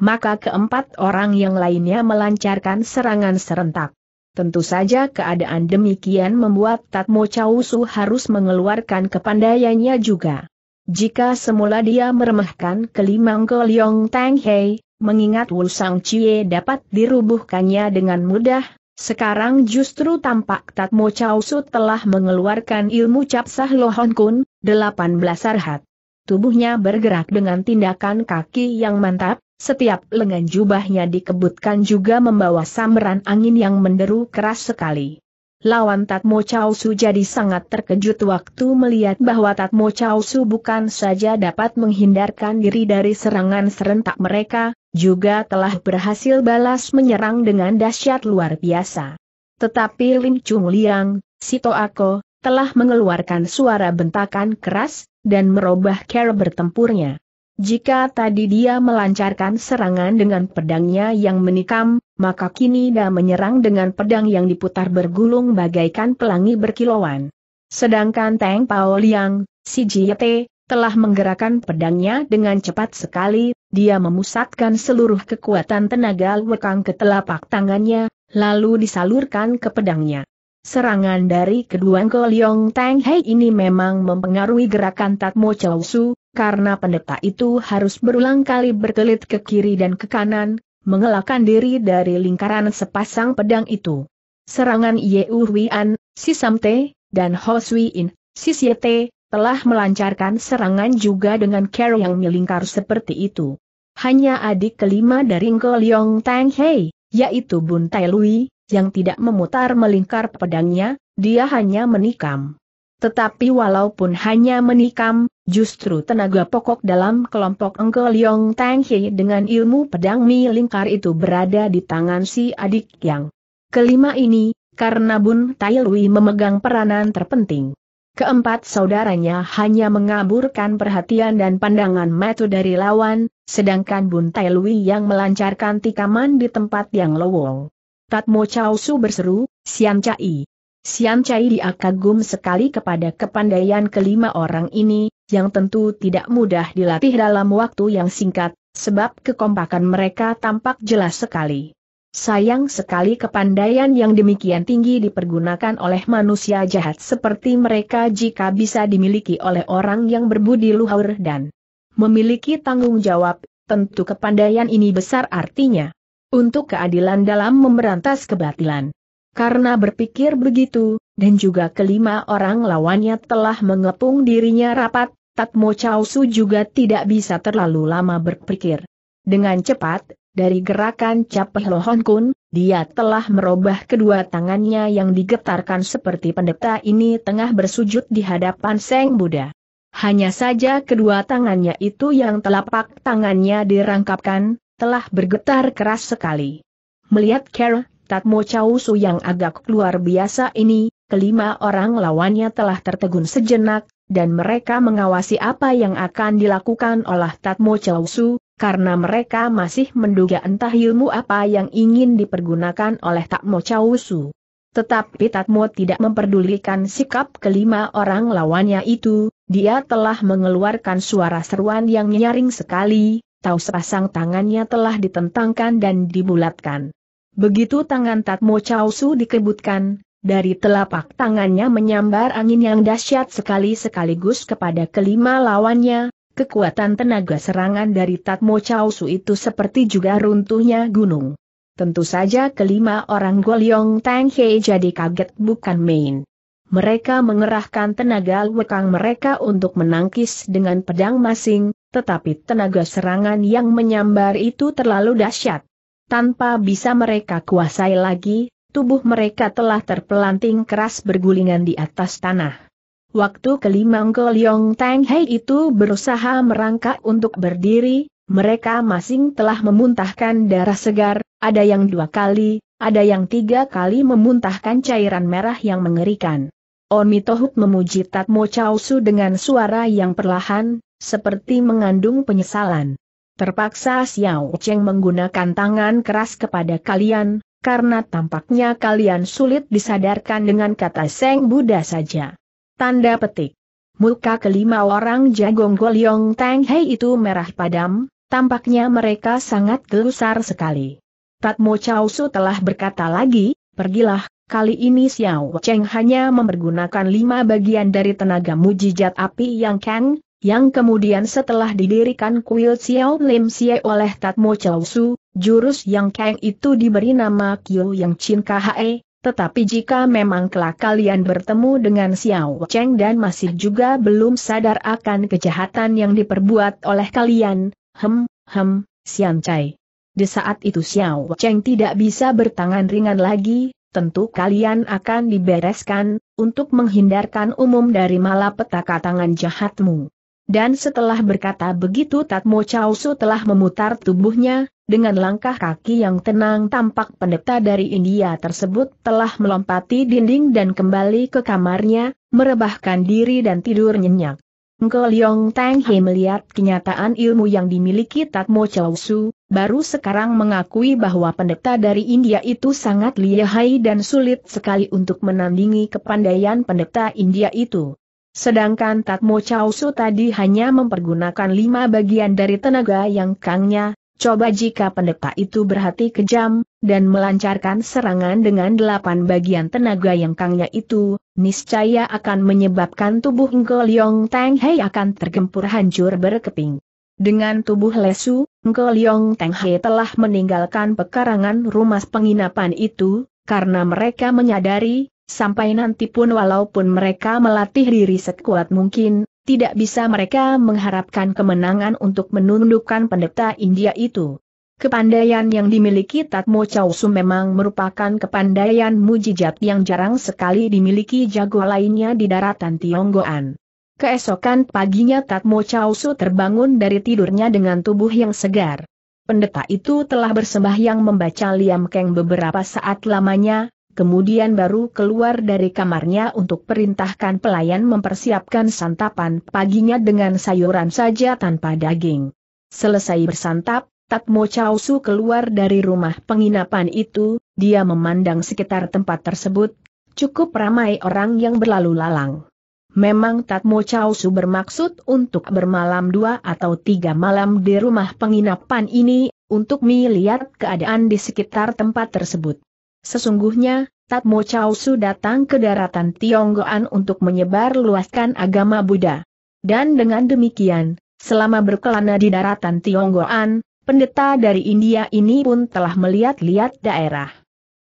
maka keempat orang yang lainnya melancarkan serangan serentak. Tentu saja keadaan demikian membuat Tatmo Chausu harus mengeluarkan kepandaiannya juga. Jika semula dia meremehkan kelimang Liong Tang Hei, mengingat Wu Sang Chie dapat dirubuhkannya dengan mudah, sekarang justru tampak Tatmo Chausu telah mengeluarkan ilmu capsah Lohon Kun, 18 arhat. Tubuhnya bergerak dengan tindakan kaki yang mantap, setiap lengan jubahnya dikebutkan juga membawa sambaran angin yang menderu keras sekali. Lawan Tatmo Chausu jadi sangat terkejut waktu melihat bahwa Tatmo Chausu bukan saja dapat menghindarkan diri dari serangan serentak mereka, juga telah berhasil balas menyerang dengan dahsyat luar biasa. Tetapi Lin Chung Liang, Sito Ako, telah mengeluarkan suara bentakan keras, dan merubah cara bertempurnya. Jika tadi dia melancarkan serangan dengan pedangnya yang menikam, maka kini dia menyerang dengan pedang yang diputar bergulung bagaikan pelangi berkilauan. Sedangkan Tang Pao Liang, si Jiete, telah menggerakkan pedangnya dengan cepat sekali, dia memusatkan seluruh kekuatan tenaga lekang ke telapak tangannya, lalu disalurkan ke pedangnya. Serangan dari kedua Yong Tang Hei ini memang mempengaruhi gerakan Tatmo Chow Su, karena pendeta itu harus berulang kali berkelit ke kiri dan ke kanan, mengelakkan diri dari lingkaran sepasang pedang itu. Serangan Ye Urwian, si Samte, dan Ho In, si Siete, telah melancarkan serangan juga dengan cara yang melingkar seperti itu. Hanya adik kelima dari Ngo Yong Tang Hei, yaitu Bun Tai Lui, yang tidak memutar melingkar pedangnya, dia hanya menikam. Tetapi walaupun hanya menikam, justru tenaga pokok dalam kelompok Engke Yong Tang He dengan ilmu pedang Mi Lingkar itu berada di tangan si adik yang kelima ini, karena Bun Tai Lui memegang peranan terpenting. Keempat saudaranya hanya mengaburkan perhatian dan pandangan mata dari lawan, sedangkan Bun Tai Lui yang melancarkan tikaman di tempat yang lowong. Tatmo Chow Su berseru, Sian Cai. Siam Chai dia kagum sekali kepada kepandaian kelima orang ini, yang tentu tidak mudah dilatih dalam waktu yang singkat, sebab kekompakan mereka tampak jelas sekali. Sayang sekali kepandaian yang demikian tinggi dipergunakan oleh manusia jahat seperti mereka jika bisa dimiliki oleh orang yang berbudi luhur dan memiliki tanggung jawab, tentu kepandaian ini besar artinya. Untuk keadilan dalam memberantas kebatilan. Karena berpikir begitu, dan juga kelima orang lawannya telah mengepung dirinya rapat, Tatmo Chausu Su juga tidak bisa terlalu lama berpikir. Dengan cepat, dari gerakan capeh Lohon Kun, dia telah merubah kedua tangannya yang digetarkan seperti pendeta ini tengah bersujud di hadapan Seng Buddha. Hanya saja kedua tangannya itu yang telapak tangannya dirangkapkan, telah bergetar keras sekali. Melihat Kerr, Tatmo Chau Su yang agak luar biasa ini, kelima orang lawannya telah tertegun sejenak, dan mereka mengawasi apa yang akan dilakukan oleh Tatmo Chau Su, karena mereka masih menduga entah ilmu apa yang ingin dipergunakan oleh Tatmo Chau Su. Tetapi Tatmo tidak memperdulikan sikap kelima orang lawannya itu, dia telah mengeluarkan suara seruan yang nyaring sekali, tahu sepasang tangannya telah ditentangkan dan dibulatkan. Begitu tangan Tatmo Chausu dikebutkan, dari telapak tangannya menyambar angin yang dahsyat sekali sekaligus kepada kelima lawannya, kekuatan tenaga serangan dari Tatmo Chausu itu seperti juga runtuhnya gunung. Tentu saja kelima orang Yong Tang Hei jadi kaget bukan main. Mereka mengerahkan tenaga wekang mereka untuk menangkis dengan pedang masing, tetapi tenaga serangan yang menyambar itu terlalu dahsyat tanpa bisa mereka kuasai lagi, tubuh mereka telah terpelanting keras bergulingan di atas tanah. Waktu kelima Yong Tang Hai itu berusaha merangkak untuk berdiri, mereka masing telah memuntahkan darah segar, ada yang dua kali, ada yang tiga kali memuntahkan cairan merah yang mengerikan. Oni Tohut memuji Tatmo Chausu dengan suara yang perlahan, seperti mengandung penyesalan. Terpaksa Xiao Cheng menggunakan tangan keras kepada kalian, karena tampaknya kalian sulit disadarkan dengan kata Seng Buddha saja. Tanda petik. Muka kelima orang jagong Goliong Tang Hei itu merah padam, tampaknya mereka sangat gelusar sekali. Tatmo Chow Su telah berkata lagi, pergilah, kali ini Xiao Cheng hanya mempergunakan lima bagian dari tenaga mujijat api yang Kang, yang kemudian setelah didirikan kuil Xiao Lim Xie oleh Tatmo Chow Su, jurus yang Kang itu diberi nama Qiu Yang Chin KHE, tetapi jika memang kelak kalian bertemu dengan Xiao Cheng dan masih juga belum sadar akan kejahatan yang diperbuat oleh kalian, hem, hem, Xian Cai. Di saat itu Xiao Cheng tidak bisa bertangan ringan lagi, tentu kalian akan dibereskan, untuk menghindarkan umum dari malapetaka tangan jahatmu. Dan setelah berkata begitu Tatmo Chausu telah memutar tubuhnya, dengan langkah kaki yang tenang tampak pendeta dari India tersebut telah melompati dinding dan kembali ke kamarnya, merebahkan diri dan tidur nyenyak. Ngo Leong Teng He melihat kenyataan ilmu yang dimiliki Tatmo Chausu, baru sekarang mengakui bahwa pendeta dari India itu sangat lihai dan sulit sekali untuk menandingi kepandaian pendeta India itu. Sedangkan Tatmo Chow Su tadi hanya mempergunakan lima bagian dari tenaga yang kangnya, coba jika pendeta itu berhati kejam, dan melancarkan serangan dengan delapan bagian tenaga yang kangnya itu, niscaya akan menyebabkan tubuh Ngo yong Teng Hei akan tergempur hancur berkeping. Dengan tubuh lesu, Ngo yong Teng Hei telah meninggalkan pekarangan rumah penginapan itu, karena mereka menyadari, Sampai nanti pun walaupun mereka melatih diri sekuat mungkin, tidak bisa mereka mengharapkan kemenangan untuk menundukkan pendeta India itu. Kepandaian yang dimiliki Tatmo Chausu memang merupakan kepandaian mujijat yang jarang sekali dimiliki jago lainnya di daratan Tionggoan. Keesokan paginya Tatmo Chausu terbangun dari tidurnya dengan tubuh yang segar. Pendeta itu telah bersembahyang membaca Liam Keng beberapa saat lamanya, kemudian baru keluar dari kamarnya untuk perintahkan pelayan mempersiapkan santapan paginya dengan sayuran saja tanpa daging. Selesai bersantap, Tatmo Chausu keluar dari rumah penginapan itu, dia memandang sekitar tempat tersebut, cukup ramai orang yang berlalu lalang. Memang Tatmo Chausu bermaksud untuk bermalam dua atau tiga malam di rumah penginapan ini, untuk melihat keadaan di sekitar tempat tersebut. Sesungguhnya, Tatmo Su datang ke daratan Tionggoan untuk menyebar luaskan agama Buddha. Dan dengan demikian, selama berkelana di daratan Tionggoan, pendeta dari India ini pun telah melihat-lihat daerah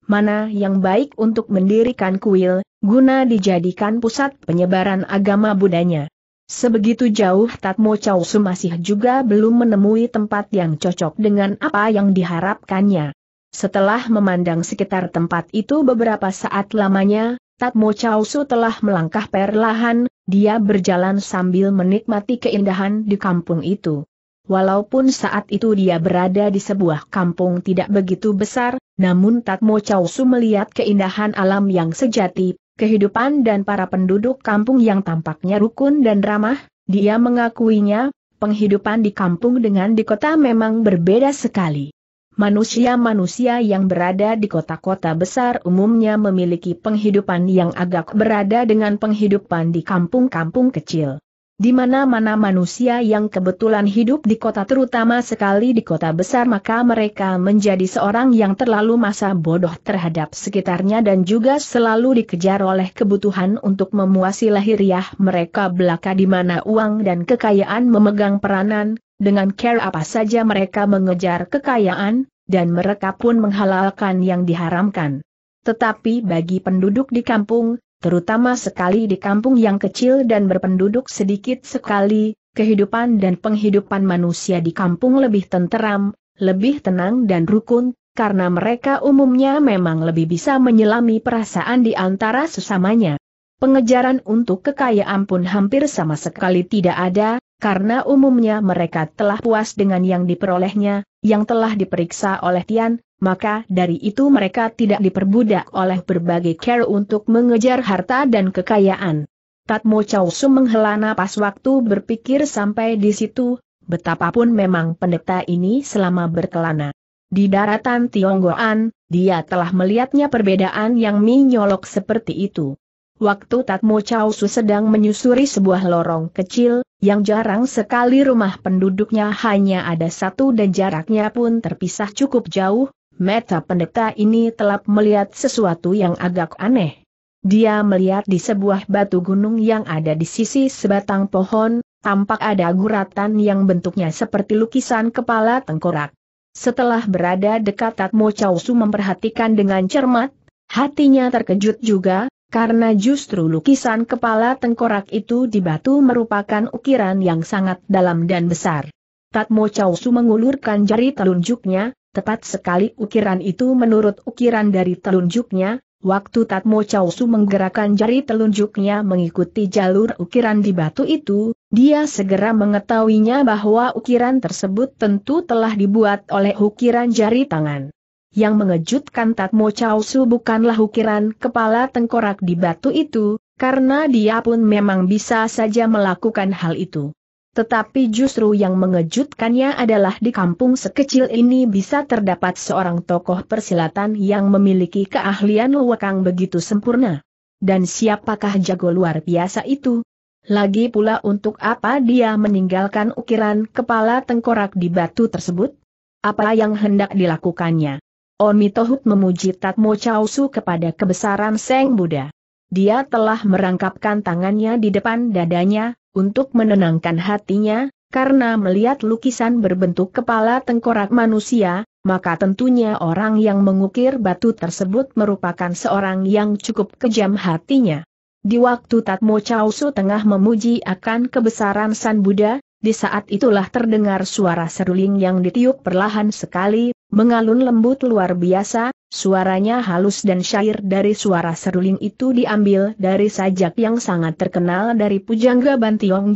mana yang baik untuk mendirikan kuil, guna dijadikan pusat penyebaran agama Buddhanya. Sebegitu jauh Tatmo Su masih juga belum menemui tempat yang cocok dengan apa yang diharapkannya. Setelah memandang sekitar tempat itu beberapa saat lamanya, Tatmo Chausu telah melangkah perlahan, dia berjalan sambil menikmati keindahan di kampung itu. Walaupun saat itu dia berada di sebuah kampung tidak begitu besar, namun Tatmo Chausu melihat keindahan alam yang sejati, kehidupan dan para penduduk kampung yang tampaknya rukun dan ramah, dia mengakuinya, penghidupan di kampung dengan di kota memang berbeda sekali. Manusia-manusia yang berada di kota-kota besar umumnya memiliki penghidupan yang agak berada dengan penghidupan di kampung-kampung kecil. Di mana-mana manusia yang kebetulan hidup di kota terutama sekali di kota besar maka mereka menjadi seorang yang terlalu masa bodoh terhadap sekitarnya dan juga selalu dikejar oleh kebutuhan untuk memuasi lahiriah mereka belaka di mana uang dan kekayaan memegang peranan, dengan care apa saja mereka mengejar kekayaan, dan mereka pun menghalalkan yang diharamkan. Tetapi bagi penduduk di kampung, terutama sekali di kampung yang kecil dan berpenduduk sedikit sekali, kehidupan dan penghidupan manusia di kampung lebih tenteram, lebih tenang dan rukun, karena mereka umumnya memang lebih bisa menyelami perasaan di antara sesamanya. Pengejaran untuk kekayaan pun hampir sama sekali tidak ada, karena umumnya mereka telah puas dengan yang diperolehnya, yang telah diperiksa oleh Tian, maka dari itu mereka tidak diperbudak oleh berbagai care untuk mengejar harta dan kekayaan. Tatmo Chow Su menghela napas waktu berpikir sampai di situ, betapapun memang pendeta ini selama berkelana. Di daratan Tionggoan, dia telah melihatnya perbedaan yang menyolok seperti itu. Waktu Tatmo Chausu sedang menyusuri sebuah lorong kecil, yang jarang sekali rumah penduduknya hanya ada satu dan jaraknya pun terpisah cukup jauh, Meta pendeta ini telah melihat sesuatu yang agak aneh. Dia melihat di sebuah batu gunung yang ada di sisi sebatang pohon, tampak ada guratan yang bentuknya seperti lukisan kepala tengkorak. Setelah berada dekat Tatmo Chausu memperhatikan dengan cermat, hatinya terkejut juga, karena justru lukisan kepala tengkorak itu di batu merupakan ukiran yang sangat dalam dan besar. Tatmo Chausu mengulurkan jari telunjuknya, tepat sekali ukiran itu menurut ukiran dari telunjuknya, Waktu Tatmo Chausu menggerakkan jari telunjuknya mengikuti jalur ukiran di batu itu, dia segera mengetahuinya bahwa ukiran tersebut tentu telah dibuat oleh ukiran jari tangan. Yang mengejutkan Tatmo Chausu Su bukanlah ukiran kepala tengkorak di batu itu, karena dia pun memang bisa saja melakukan hal itu. Tetapi justru yang mengejutkannya adalah di kampung sekecil ini bisa terdapat seorang tokoh persilatan yang memiliki keahlian luwakang begitu sempurna. Dan siapakah jago luar biasa itu? Lagi pula untuk apa dia meninggalkan ukiran kepala tengkorak di batu tersebut? Apa yang hendak dilakukannya? Omitohut Tohut memuji Tatmo Chausu kepada kebesaran Seng Buddha. Dia telah merangkapkan tangannya di depan dadanya, untuk menenangkan hatinya, karena melihat lukisan berbentuk kepala tengkorak manusia, maka tentunya orang yang mengukir batu tersebut merupakan seorang yang cukup kejam hatinya. Di waktu Tatmo Chausu tengah memuji akan kebesaran San Buddha, di saat itulah terdengar suara seruling yang ditiup perlahan sekali, mengalun lembut luar biasa, suaranya halus dan syair dari suara seruling itu diambil dari sajak yang sangat terkenal dari Pujangga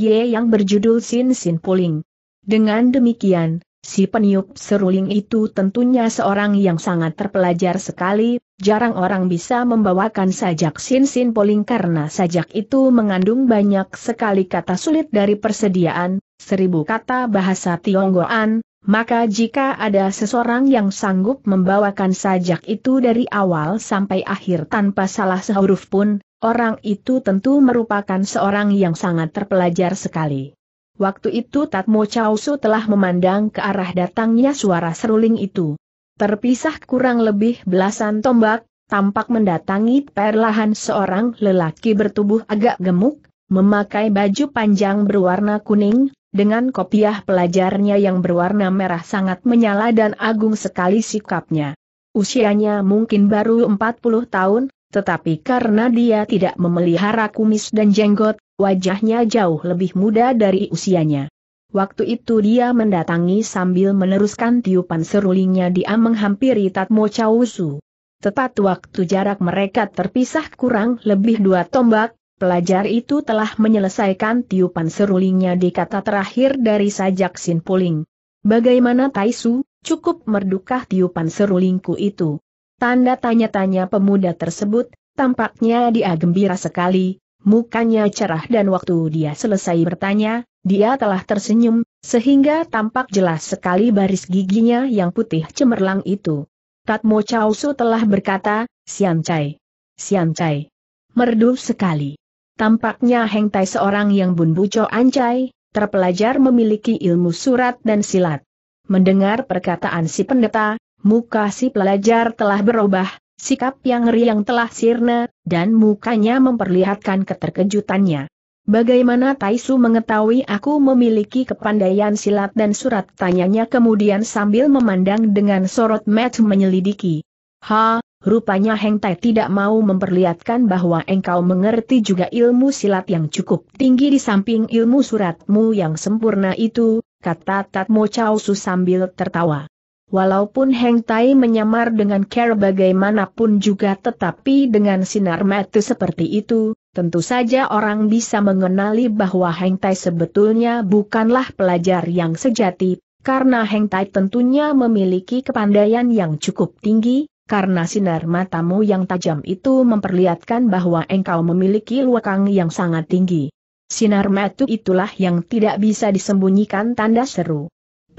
Ye yang berjudul Sin Sin Puling. Dengan demikian, Si peniup seruling itu tentunya seorang yang sangat terpelajar sekali, jarang orang bisa membawakan sajak sin-sin poling karena sajak itu mengandung banyak sekali kata sulit dari persediaan, seribu kata bahasa Tionggoan, maka jika ada seseorang yang sanggup membawakan sajak itu dari awal sampai akhir tanpa salah sehuruf pun, orang itu tentu merupakan seorang yang sangat terpelajar sekali. Waktu itu Tatmo Chausu telah memandang ke arah datangnya suara seruling itu. Terpisah kurang lebih belasan tombak, tampak mendatangi perlahan seorang lelaki bertubuh agak gemuk, memakai baju panjang berwarna kuning, dengan kopiah pelajarnya yang berwarna merah sangat menyala dan agung sekali sikapnya. Usianya mungkin baru 40 tahun, tetapi karena dia tidak memelihara kumis dan jenggot, Wajahnya jauh lebih muda dari usianya. Waktu itu dia mendatangi sambil meneruskan tiupan serulingnya dia menghampiri Tatmo Chausu. Tepat waktu jarak mereka terpisah kurang lebih dua tombak, pelajar itu telah menyelesaikan tiupan serulingnya di kata terakhir dari sajak Sinpuling. Bagaimana Taisu, cukup merdukah tiupan serulingku itu? Tanda tanya-tanya pemuda tersebut, tampaknya dia gembira sekali, mukanya cerah dan waktu dia selesai bertanya, dia telah tersenyum, sehingga tampak jelas sekali baris giginya yang putih cemerlang itu. Tatmo Chausu telah berkata, Siam Chai. Siam Chai. Merdu sekali. Tampaknya Heng Tai seorang yang bunbu Cho Ancai, terpelajar memiliki ilmu surat dan silat. Mendengar perkataan si pendeta, muka si pelajar telah berubah, sikap yang ngeri yang telah sirna, dan mukanya memperlihatkan keterkejutannya. Bagaimana Taisu mengetahui aku memiliki kepandaian silat dan surat tanyanya kemudian sambil memandang dengan sorot mat menyelidiki. Ha, rupanya Heng Tai tidak mau memperlihatkan bahwa engkau mengerti juga ilmu silat yang cukup tinggi di samping ilmu suratmu yang sempurna itu, kata Tatmo Chausu sambil tertawa. Walaupun Heng Tai menyamar dengan care bagaimanapun juga tetapi dengan sinar mata seperti itu, tentu saja orang bisa mengenali bahwa Heng Tai sebetulnya bukanlah pelajar yang sejati, karena Heng Tai tentunya memiliki kepandaian yang cukup tinggi, karena sinar matamu yang tajam itu memperlihatkan bahwa engkau memiliki luakang yang sangat tinggi. Sinar mata itulah yang tidak bisa disembunyikan tanda seru.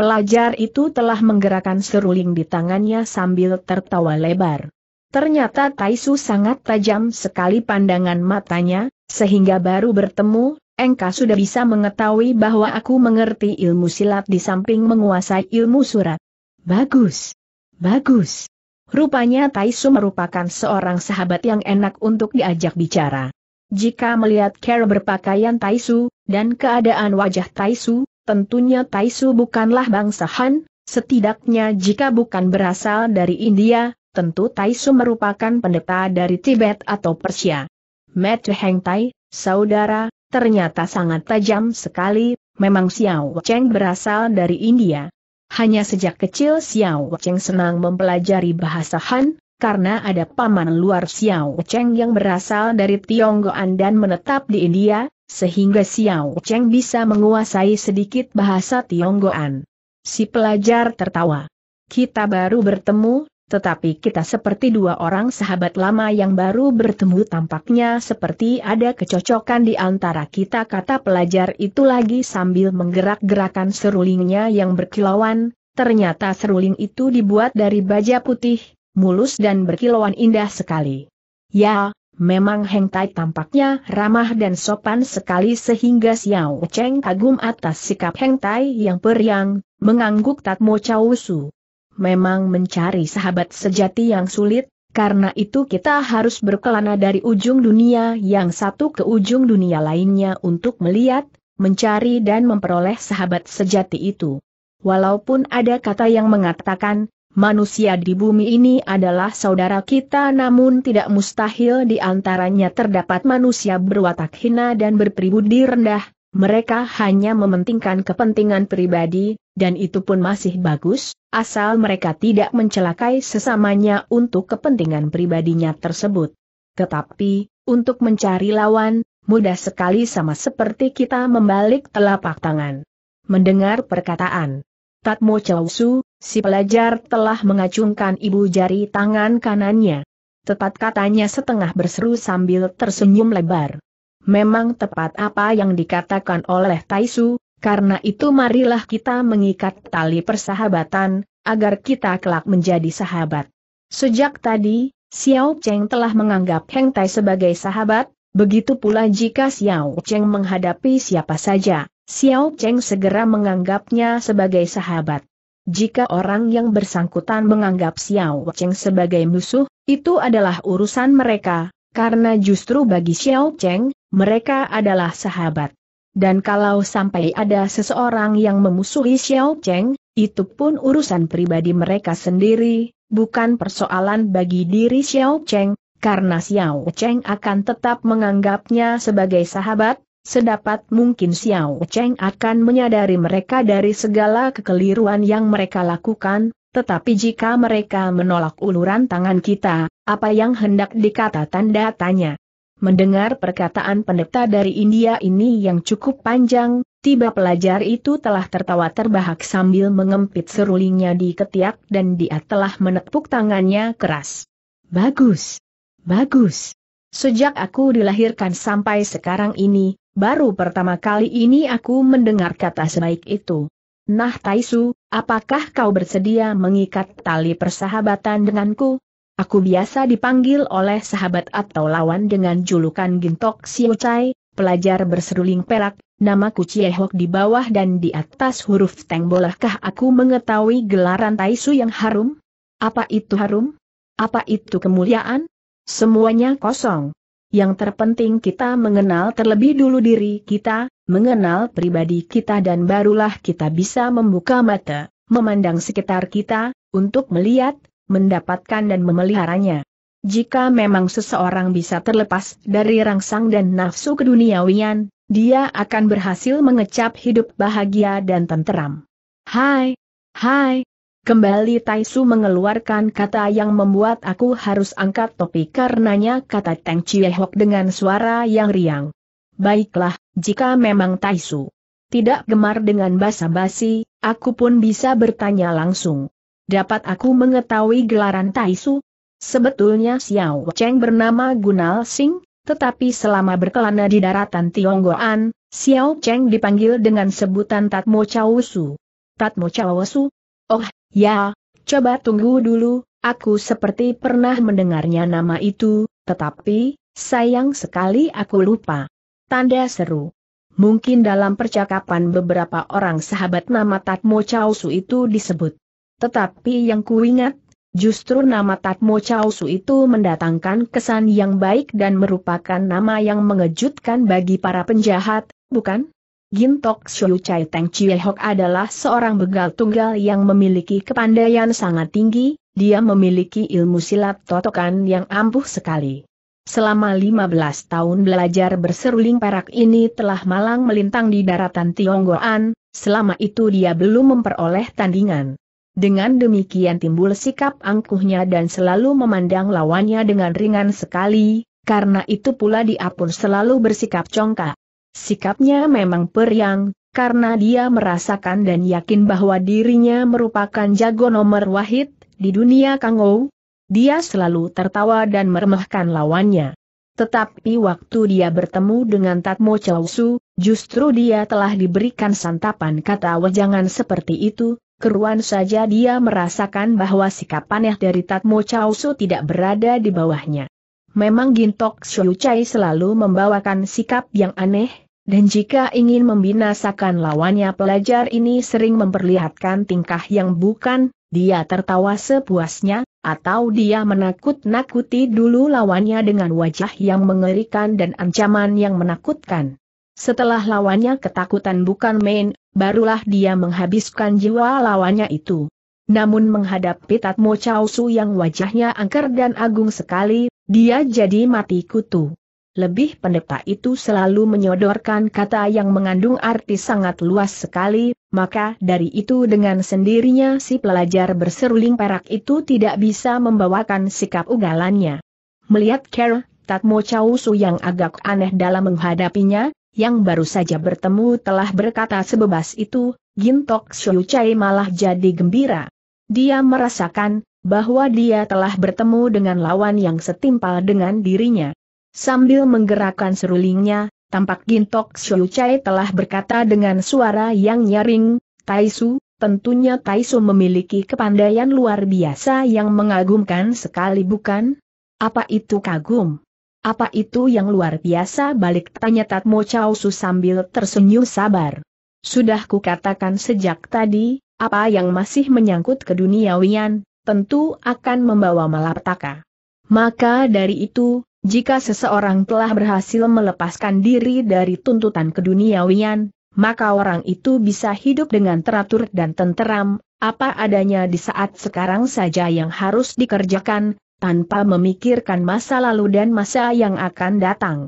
Pelajar itu telah menggerakkan seruling di tangannya sambil tertawa lebar. Ternyata Taisu sangat tajam sekali pandangan matanya, sehingga baru bertemu, engka sudah bisa mengetahui bahwa aku mengerti ilmu silat di samping menguasai ilmu surat. Bagus. Bagus. Rupanya Taisu merupakan seorang sahabat yang enak untuk diajak bicara. Jika melihat cara berpakaian Taisu, dan keadaan wajah Taisu, tentunya Taisu bukanlah bangsa Han, setidaknya jika bukan berasal dari India, tentu Taisu merupakan pendeta dari Tibet atau Persia. Metu Heng Tai, saudara, ternyata sangat tajam sekali, memang Xiao Cheng berasal dari India. Hanya sejak kecil Xiao Cheng senang mempelajari bahasa Han, karena ada paman luar Xiao Cheng yang berasal dari Tionggoan dan menetap di India, sehingga Xiao Cheng bisa menguasai sedikit bahasa Tionggoan. Si pelajar tertawa. Kita baru bertemu, tetapi kita seperti dua orang sahabat lama yang baru bertemu tampaknya seperti ada kecocokan di antara kita kata pelajar itu lagi sambil menggerak-gerakan serulingnya yang berkilauan, ternyata seruling itu dibuat dari baja putih, mulus dan berkilauan indah sekali. Ya, Memang Heng Tai tampaknya ramah dan sopan sekali sehingga Xiao Cheng kagum atas sikap Heng Tai yang periang, mengangguk Tatmo mau Su. Memang mencari sahabat sejati yang sulit, karena itu kita harus berkelana dari ujung dunia yang satu ke ujung dunia lainnya untuk melihat, mencari dan memperoleh sahabat sejati itu. Walaupun ada kata yang mengatakan, manusia di bumi ini adalah saudara kita namun tidak mustahil di antaranya terdapat manusia berwatak hina dan berpribudi rendah, mereka hanya mementingkan kepentingan pribadi, dan itu pun masih bagus, asal mereka tidak mencelakai sesamanya untuk kepentingan pribadinya tersebut. Tetapi, untuk mencari lawan, mudah sekali sama seperti kita membalik telapak tangan. Mendengar perkataan Tatmo Chowsu, Si pelajar telah mengacungkan ibu jari tangan kanannya. Tepat katanya setengah berseru sambil tersenyum lebar. Memang tepat apa yang dikatakan oleh Taisu, karena itu marilah kita mengikat tali persahabatan, agar kita kelak menjadi sahabat. Sejak tadi, Xiao Cheng telah menganggap Heng Tai sebagai sahabat, begitu pula jika Xiao Cheng menghadapi siapa saja, Xiao Cheng segera menganggapnya sebagai sahabat. Jika orang yang bersangkutan menganggap Xiao Cheng sebagai musuh, itu adalah urusan mereka, karena justru bagi Xiao Cheng, mereka adalah sahabat. Dan kalau sampai ada seseorang yang memusuhi Xiao Cheng, itu pun urusan pribadi mereka sendiri, bukan persoalan bagi diri Xiao Cheng, karena Xiao Cheng akan tetap menganggapnya sebagai sahabat, Sedapat mungkin Xiao Cheng akan menyadari mereka dari segala kekeliruan yang mereka lakukan, tetapi jika mereka menolak uluran tangan kita, apa yang hendak dikata tanda tanya? Mendengar perkataan pendeta dari India ini yang cukup panjang, tiba pelajar itu telah tertawa terbahak sambil mengempit serulingnya di ketiak dan dia telah menepuk tangannya keras. Bagus! Bagus! Sejak aku dilahirkan sampai sekarang ini, baru pertama kali ini aku mendengar kata sebaik itu. Nah Taisu, apakah kau bersedia mengikat tali persahabatan denganku? Aku biasa dipanggil oleh sahabat atau lawan dengan julukan Gintok Chai, pelajar berseruling perak, namaku Ciehok di bawah dan di atas huruf Teng bolehkah aku mengetahui gelaran Taisu yang harum? Apa itu harum? Apa itu kemuliaan? Semuanya kosong yang terpenting kita mengenal terlebih dulu diri kita, mengenal pribadi kita dan barulah kita bisa membuka mata, memandang sekitar kita, untuk melihat, mendapatkan dan memeliharanya. Jika memang seseorang bisa terlepas dari rangsang dan nafsu keduniawian, dia akan berhasil mengecap hidup bahagia dan tenteram. Hai, hai, Kembali Taisu mengeluarkan kata yang membuat aku harus angkat topi karenanya kata Teng hok dengan suara yang riang. Baiklah, jika memang Taisu tidak gemar dengan basa-basi, aku pun bisa bertanya langsung. Dapat aku mengetahui gelaran Taisu? Sebetulnya Xiao Cheng bernama Gunal Sing, tetapi selama berkelana di daratan Tionggoan, Xiao Cheng dipanggil dengan sebutan Tatmo Chaosu. Tatmo Chaosu? Oh, Ya, coba tunggu dulu, aku seperti pernah mendengarnya nama itu, tetapi, sayang sekali aku lupa. Tanda seru. Mungkin dalam percakapan beberapa orang sahabat nama Tatmo Chausu itu disebut. Tetapi yang kuingat Justru nama Tatmo Chausu itu mendatangkan kesan yang baik dan merupakan nama yang mengejutkan bagi para penjahat, bukan? Gintok Xiu Chai Teng Chie Hok adalah seorang begal tunggal yang memiliki kepandaian sangat tinggi, dia memiliki ilmu silat totokan yang ampuh sekali. Selama 15 tahun belajar berseruling perak ini telah malang melintang di daratan Tionggoan, selama itu dia belum memperoleh tandingan. Dengan demikian timbul sikap angkuhnya dan selalu memandang lawannya dengan ringan sekali, karena itu pula dia pun selalu bersikap congkak. Sikapnya memang periang, karena dia merasakan dan yakin bahwa dirinya merupakan jago nomor wahid di dunia Kangou. Dia selalu tertawa dan meremehkan lawannya. Tetapi waktu dia bertemu dengan Tatmo Su, justru dia telah diberikan santapan kata wejangan seperti itu, Keruan saja dia merasakan bahwa sikap aneh dari Tatmo Su tidak berada di bawahnya. Memang Gintok Xiu Chai selalu membawakan sikap yang aneh, dan jika ingin membinasakan lawannya pelajar ini sering memperlihatkan tingkah yang bukan, dia tertawa sepuasnya, atau dia menakut-nakuti dulu lawannya dengan wajah yang mengerikan dan ancaman yang menakutkan. Setelah lawannya ketakutan bukan main, barulah dia menghabiskan jiwa lawannya itu. Namun menghadapi Tatmo Chausu yang wajahnya angker dan agung sekali, dia jadi mati kutu. Lebih pendeta itu selalu menyodorkan kata yang mengandung arti sangat luas sekali, maka dari itu dengan sendirinya si pelajar berseruling perak itu tidak bisa membawakan sikap ugalannya. Melihat Carol, Tatmo Chausu yang agak aneh dalam menghadapinya, yang baru saja bertemu telah berkata sebebas itu, Gintok Shuyuchai malah jadi gembira. Dia merasakan, bahwa dia telah bertemu dengan lawan yang setimpal dengan dirinya. Sambil menggerakkan serulingnya, tampak Gintok Xiu Chai telah berkata dengan suara yang nyaring, Taisu, tentunya Taisu memiliki kepandaian luar biasa yang mengagumkan sekali bukan? Apa itu kagum? Apa itu yang luar biasa balik tanya Tatmo Chow Su sambil tersenyum sabar. Sudah kukatakan sejak tadi, apa yang masih menyangkut ke keduniawian, tentu akan membawa malapetaka. Maka dari itu, jika seseorang telah berhasil melepaskan diri dari tuntutan keduniawian, maka orang itu bisa hidup dengan teratur dan tenteram, apa adanya di saat sekarang saja yang harus dikerjakan, tanpa memikirkan masa lalu dan masa yang akan datang.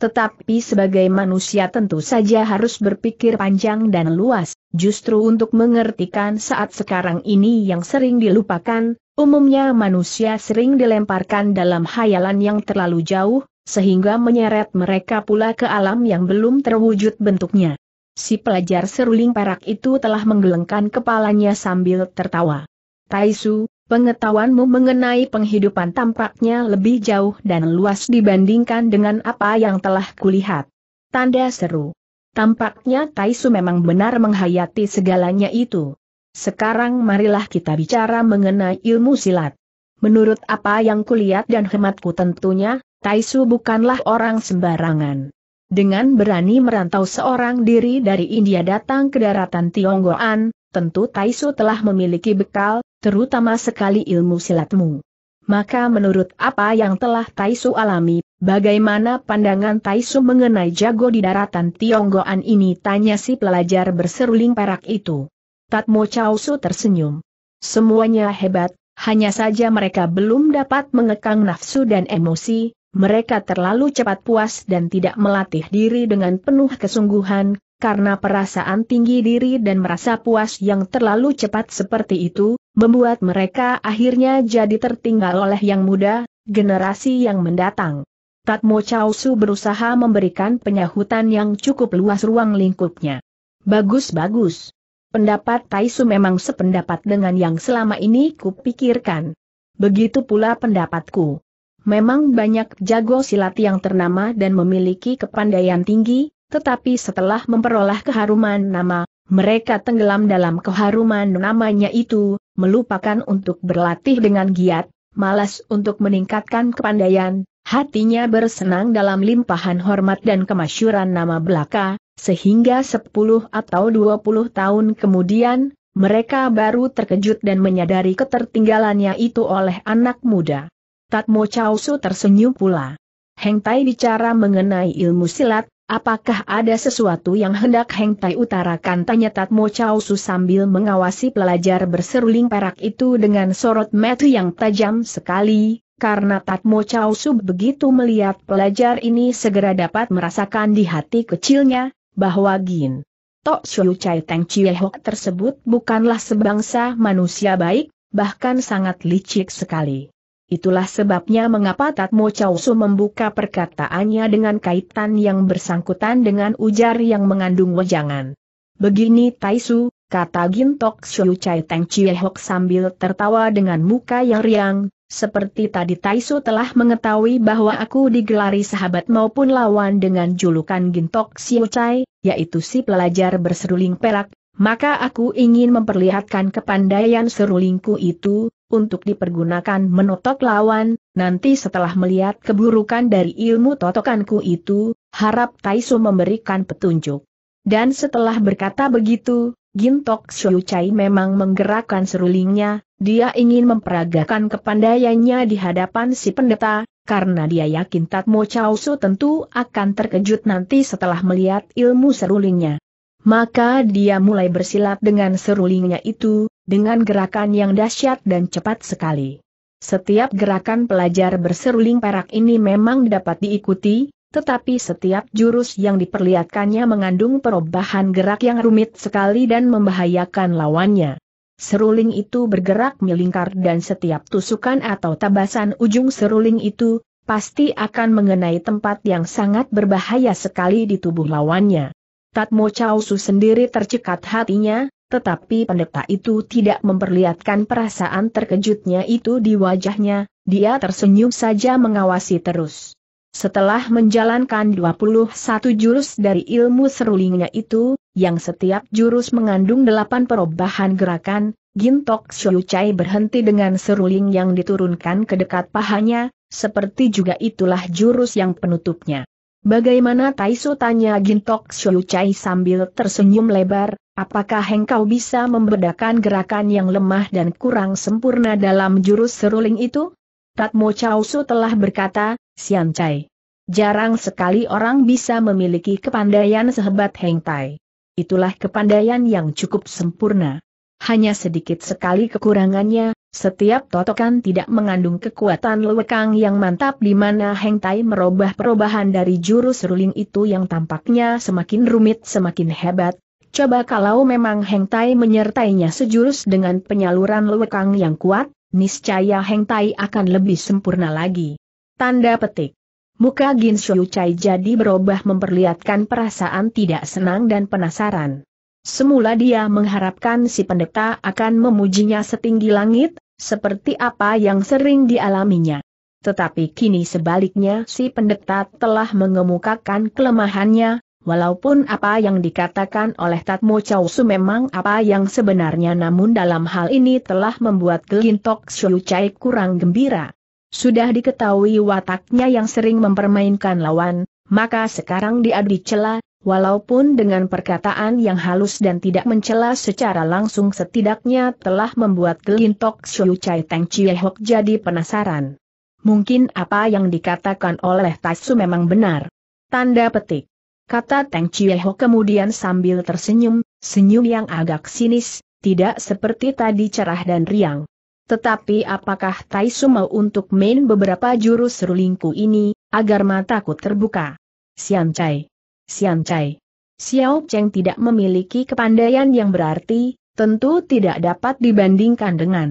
Tetapi sebagai manusia tentu saja harus berpikir panjang dan luas, justru untuk mengertikan saat sekarang ini yang sering dilupakan, umumnya manusia sering dilemparkan dalam hayalan yang terlalu jauh, sehingga menyeret mereka pula ke alam yang belum terwujud bentuknya. Si pelajar seruling perak itu telah menggelengkan kepalanya sambil tertawa. Taisu, Pengetahuanmu mengenai penghidupan tampaknya lebih jauh dan luas dibandingkan dengan apa yang telah kulihat. Tanda seru. Tampaknya Taisu memang benar menghayati segalanya itu. Sekarang marilah kita bicara mengenai ilmu silat. Menurut apa yang kulihat dan hematku tentunya, Taisu bukanlah orang sembarangan. Dengan berani merantau seorang diri dari India datang ke daratan Tionggoan, tentu Taisu telah memiliki bekal, terutama sekali ilmu silatmu. Maka menurut apa yang telah Taisu alami, bagaimana pandangan Taisu mengenai jago di daratan Tionggoan ini tanya si pelajar berseruling perak itu. Tatmo Chausu tersenyum. Semuanya hebat, hanya saja mereka belum dapat mengekang nafsu dan emosi, mereka terlalu cepat puas dan tidak melatih diri dengan penuh kesungguhan, karena perasaan tinggi diri dan merasa puas yang terlalu cepat seperti itu, membuat mereka akhirnya jadi tertinggal oleh yang muda, generasi yang mendatang. Tatmo Chausu berusaha memberikan penyahutan yang cukup luas ruang lingkupnya. Bagus-bagus. Pendapat Taisu memang sependapat dengan yang selama ini kupikirkan. Begitu pula pendapatku. Memang banyak jago silat yang ternama dan memiliki kepandaian tinggi, tetapi setelah memperoleh keharuman nama, mereka tenggelam dalam keharuman namanya itu, melupakan untuk berlatih dengan giat, malas untuk meningkatkan kepandaian, hatinya bersenang dalam limpahan hormat dan kemasyuran nama belaka, sehingga 10 atau 20 tahun kemudian, mereka baru terkejut dan menyadari ketertinggalannya itu oleh anak muda. Tatmo Chausu tersenyum pula. Heng Tai bicara mengenai ilmu silat, Apakah ada sesuatu yang hendak Heng Tai utarakan tanya Tatmo Chow Su sambil mengawasi pelajar berseruling perak itu dengan sorot mata yang tajam sekali, karena Tatmo Chow Su begitu melihat pelajar ini segera dapat merasakan di hati kecilnya, bahwa Gin. Tok Shou Chai Teng Chie Hok tersebut bukanlah sebangsa manusia baik, bahkan sangat licik sekali. Itulah sebabnya mengapa Tatmo Chausu membuka perkataannya dengan kaitan yang bersangkutan dengan ujar yang mengandung wejangan. Begini Taisu, kata Gintok Shou Chai Teng Chiehok sambil tertawa dengan muka yang riang, seperti tadi Taisu telah mengetahui bahwa aku digelari sahabat maupun lawan dengan julukan Gintok Shou Chai, yaitu si pelajar berseruling perak, maka aku ingin memperlihatkan kepandaian serulingku itu, untuk dipergunakan menotok lawan, nanti setelah melihat keburukan dari ilmu totokanku itu, harap Taisu memberikan petunjuk. Dan setelah berkata begitu, Gintok Shouchai memang menggerakkan serulingnya, dia ingin memperagakan kepandaiannya di hadapan si pendeta, karena dia yakin Tatmo Chausu tentu akan terkejut nanti setelah melihat ilmu serulingnya. Maka dia mulai bersilat dengan serulingnya itu, dengan gerakan yang dahsyat dan cepat sekali. Setiap gerakan pelajar berseruling perak ini memang dapat diikuti, tetapi setiap jurus yang diperlihatkannya mengandung perubahan gerak yang rumit sekali dan membahayakan lawannya. Seruling itu bergerak melingkar dan setiap tusukan atau tabasan ujung seruling itu, pasti akan mengenai tempat yang sangat berbahaya sekali di tubuh lawannya. Tatmo Chausu sendiri tercekat hatinya, tetapi pendeta itu tidak memperlihatkan perasaan terkejutnya itu di wajahnya, dia tersenyum saja mengawasi terus. Setelah menjalankan 21 jurus dari ilmu serulingnya itu, yang setiap jurus mengandung 8 perubahan gerakan, Gintok Shouchai berhenti dengan seruling yang diturunkan ke dekat pahanya, seperti juga itulah jurus yang penutupnya. Bagaimana Taiso tanya Gintok Chai sambil tersenyum lebar, apakah engkau bisa membedakan gerakan yang lemah dan kurang sempurna dalam jurus seruling itu? Tatmo Chausu telah berkata, Sian Chai. Jarang sekali orang bisa memiliki kepandaian sehebat Heng Tai. Itulah kepandaian yang cukup sempurna. Hanya sedikit sekali kekurangannya, setiap totokan tidak mengandung kekuatan lewekang yang mantap di mana Heng Tai merubah perubahan dari jurus ruling itu yang tampaknya semakin rumit semakin hebat. Coba kalau memang Heng Tai menyertainya sejurus dengan penyaluran lewekang yang kuat, niscaya Heng Tai akan lebih sempurna lagi. Tanda petik. Muka Gin Shou Chai jadi berubah memperlihatkan perasaan tidak senang dan penasaran. Semula dia mengharapkan si pendeta akan memujinya setinggi langit, seperti apa yang sering dialaminya. Tetapi kini sebaliknya si pendeta telah mengemukakan kelemahannya, walaupun apa yang dikatakan oleh Tatmo Chausu memang apa yang sebenarnya namun dalam hal ini telah membuat Gelintok Xiu Chai kurang gembira. Sudah diketahui wataknya yang sering mempermainkan lawan, maka sekarang dia dicela, walaupun dengan perkataan yang halus dan tidak mencela secara langsung setidaknya telah membuat Gelintok Xiu Chai Teng Chie Hok jadi penasaran. Mungkin apa yang dikatakan oleh Taisu memang benar. Tanda petik. Kata Teng Chie Hok kemudian sambil tersenyum, senyum yang agak sinis, tidak seperti tadi cerah dan riang. Tetapi apakah Taisu mau untuk main beberapa jurus rulingku ini, agar mataku terbuka? Sian Chai. Xiang Cai. Xiao Cheng tidak memiliki kepandaian yang berarti, tentu tidak dapat dibandingkan dengan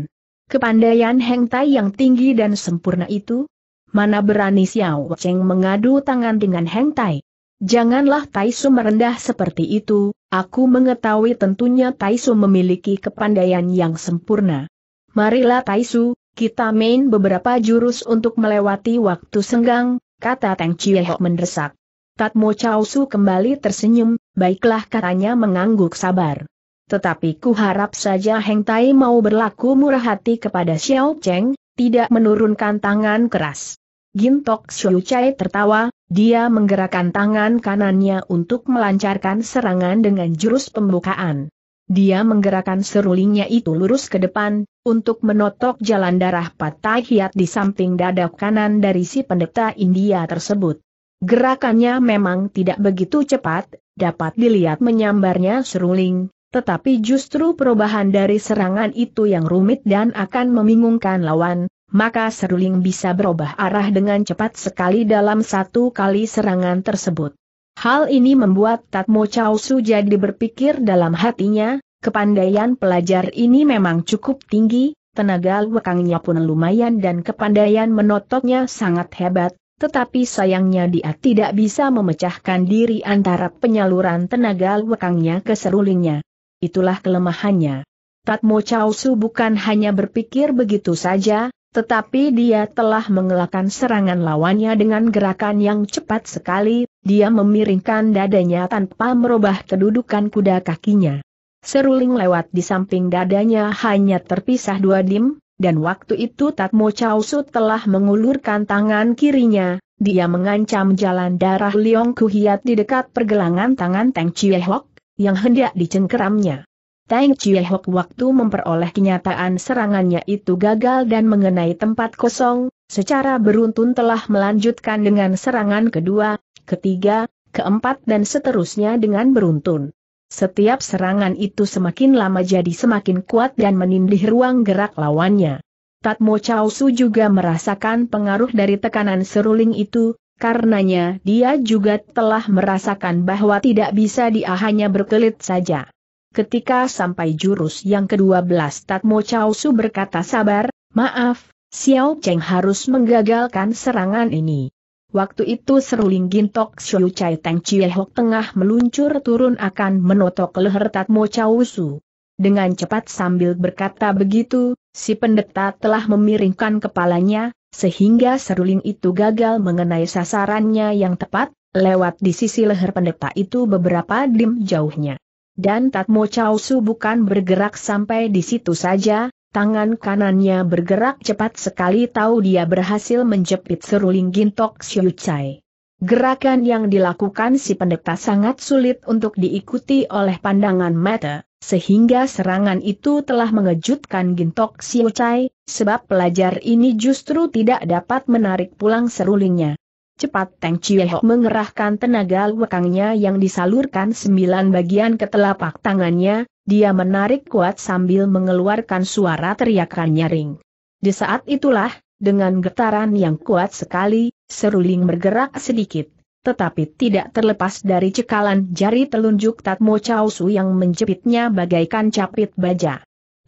kepandaian Heng Tai yang tinggi dan sempurna itu. Mana berani Xiao Cheng mengadu tangan dengan Heng Tai? Janganlah Taisu merendah seperti itu, aku mengetahui tentunya Taisu memiliki kepandaian yang sempurna. Marilah Taisu, kita main beberapa jurus untuk melewati waktu senggang, kata Tang Chieho mendesak. Tatmo Chao Su kembali tersenyum, baiklah katanya mengangguk sabar. Tetapi ku harap saja Heng Tai mau berlaku murah hati kepada Xiao Cheng, tidak menurunkan tangan keras. Gintok Xiu Chai tertawa, dia menggerakkan tangan kanannya untuk melancarkan serangan dengan jurus pembukaan. Dia menggerakkan serulingnya itu lurus ke depan, untuk menotok jalan darah patah hiat di samping dada kanan dari si pendeta India tersebut. Gerakannya memang tidak begitu cepat, dapat dilihat menyambarnya seruling, tetapi justru perubahan dari serangan itu yang rumit dan akan membingungkan lawan, maka seruling bisa berubah arah dengan cepat sekali dalam satu kali serangan tersebut. Hal ini membuat Tatmo Chow Su jadi berpikir dalam hatinya, kepandaian pelajar ini memang cukup tinggi, tenaga wekangnya pun lumayan dan kepandaian menototnya sangat hebat, tetapi sayangnya dia tidak bisa memecahkan diri antara penyaluran tenaga lekangnya ke serulingnya. Itulah kelemahannya. Tatmo Chausu bukan hanya berpikir begitu saja, tetapi dia telah mengelakkan serangan lawannya dengan gerakan yang cepat sekali, dia memiringkan dadanya tanpa merubah kedudukan kuda kakinya. Seruling lewat di samping dadanya hanya terpisah dua dim, dan waktu itu Tatmo Chausu telah mengulurkan tangan kirinya, dia mengancam jalan darah Liong Kuhiat di dekat pergelangan tangan Teng Chiehok, yang hendak dicengkeramnya. Teng Chiehok waktu memperoleh kenyataan serangannya itu gagal dan mengenai tempat kosong, secara beruntun telah melanjutkan dengan serangan kedua, ketiga, keempat dan seterusnya dengan beruntun. Setiap serangan itu semakin lama jadi semakin kuat dan menindih ruang gerak lawannya. Tatmo Chao Su juga merasakan pengaruh dari tekanan seruling itu, karenanya dia juga telah merasakan bahwa tidak bisa dia hanya berkelit saja. Ketika sampai jurus yang ke-12 Tatmo Chao Su berkata sabar, maaf, Xiao Cheng harus menggagalkan serangan ini. Waktu itu seruling gintok Xiu Chai Teng Chie Hok tengah meluncur turun akan menotok leher Tatmo Chau Su. Dengan cepat sambil berkata begitu, si pendeta telah memiringkan kepalanya, sehingga seruling itu gagal mengenai sasarannya yang tepat, lewat di sisi leher pendeta itu beberapa dim jauhnya. Dan Tatmo Chau Su bukan bergerak sampai di situ saja, Tangan kanannya bergerak cepat sekali tahu dia berhasil menjepit seruling gintok Xiu Chai. Gerakan yang dilakukan si pendeta sangat sulit untuk diikuti oleh pandangan mata, sehingga serangan itu telah mengejutkan Gintok Xiucai, sebab pelajar ini justru tidak dapat menarik pulang serulingnya. Cepat Teng Chie mengerahkan tenaga lekangnya yang disalurkan sembilan bagian ke telapak tangannya, dia menarik kuat sambil mengeluarkan suara teriakan nyaring. Di saat itulah, dengan getaran yang kuat sekali, seruling bergerak sedikit. Tetapi tidak terlepas dari cekalan jari telunjuk Tatmo Su yang menjepitnya bagaikan capit baja.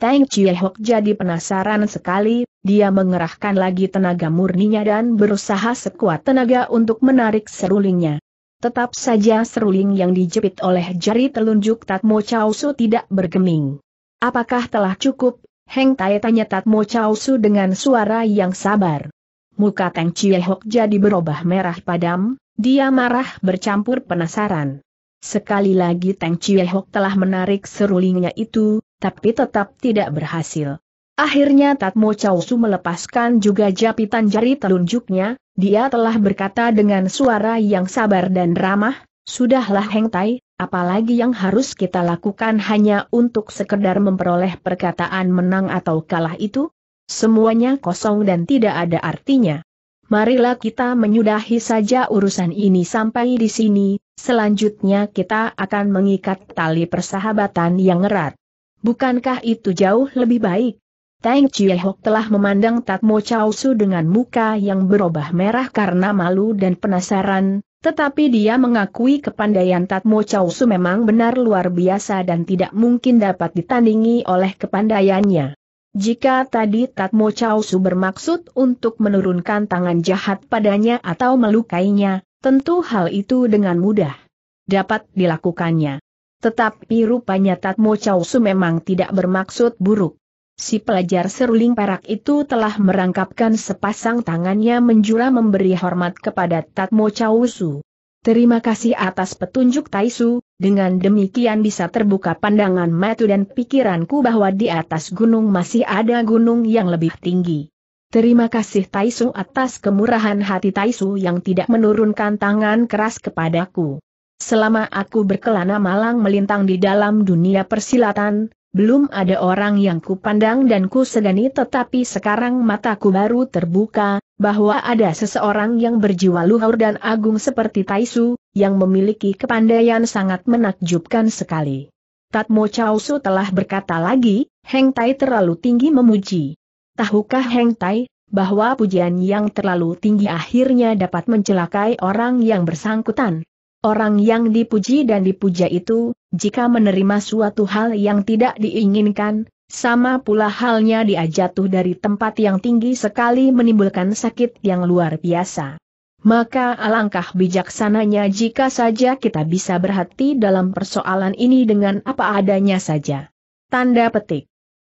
Tang Chie Hok jadi penasaran sekali, dia mengerahkan lagi tenaga murninya dan berusaha sekuat tenaga untuk menarik serulingnya. Tetap saja seruling yang dijepit oleh jari telunjuk Tatmo Chausu tidak bergeming. Apakah telah cukup? Heng Tai tanya Tatmo Chausu dengan suara yang sabar. Muka Tang Chie Hok jadi berubah merah padam, dia marah bercampur penasaran. Sekali lagi Tang Chie Hok telah menarik serulingnya itu, tapi tetap tidak berhasil. Akhirnya Tatmo Chausu melepaskan juga japitan jari telunjuknya, dia telah berkata dengan suara yang sabar dan ramah, Sudahlah hengtai, apalagi yang harus kita lakukan hanya untuk sekedar memperoleh perkataan menang atau kalah itu? Semuanya kosong dan tidak ada artinya. Marilah kita menyudahi saja urusan ini sampai di sini, selanjutnya kita akan mengikat tali persahabatan yang erat. Bukankah itu jauh lebih baik? Tang Chiehok telah memandang Tatmo Chao Su dengan muka yang berubah merah karena malu dan penasaran, tetapi dia mengakui kepandaian Tatmo Chao Su memang benar luar biasa dan tidak mungkin dapat ditandingi oleh kepandaiannya. Jika tadi Tatmo Chao Su bermaksud untuk menurunkan tangan jahat padanya atau melukainya, tentu hal itu dengan mudah dapat dilakukannya. Tetapi rupanya Tatmo Chausu memang tidak bermaksud buruk. Si pelajar seruling perak itu telah merangkapkan sepasang tangannya menjura memberi hormat kepada Tatmo Chausu. Terima kasih atas petunjuk Taisu, dengan demikian bisa terbuka pandangan matu dan pikiranku bahwa di atas gunung masih ada gunung yang lebih tinggi. Terima kasih Taisu atas kemurahan hati Taisu yang tidak menurunkan tangan keras kepadaku. Selama aku berkelana malang melintang di dalam dunia persilatan, belum ada orang yang kupandang dan kusegani tetapi sekarang mataku baru terbuka, bahwa ada seseorang yang berjiwa luhur dan agung seperti Taisu, yang memiliki kepandaian sangat menakjubkan sekali. Tatmo Chausu telah berkata lagi, Heng Tai terlalu tinggi memuji. Tahukah Heng Tai, bahwa pujian yang terlalu tinggi akhirnya dapat mencelakai orang yang bersangkutan? Orang yang dipuji dan dipuja itu, jika menerima suatu hal yang tidak diinginkan, sama pula halnya dia jatuh dari tempat yang tinggi sekali menimbulkan sakit yang luar biasa. Maka alangkah bijaksananya jika saja kita bisa berhati dalam persoalan ini dengan apa adanya saja. Tanda petik.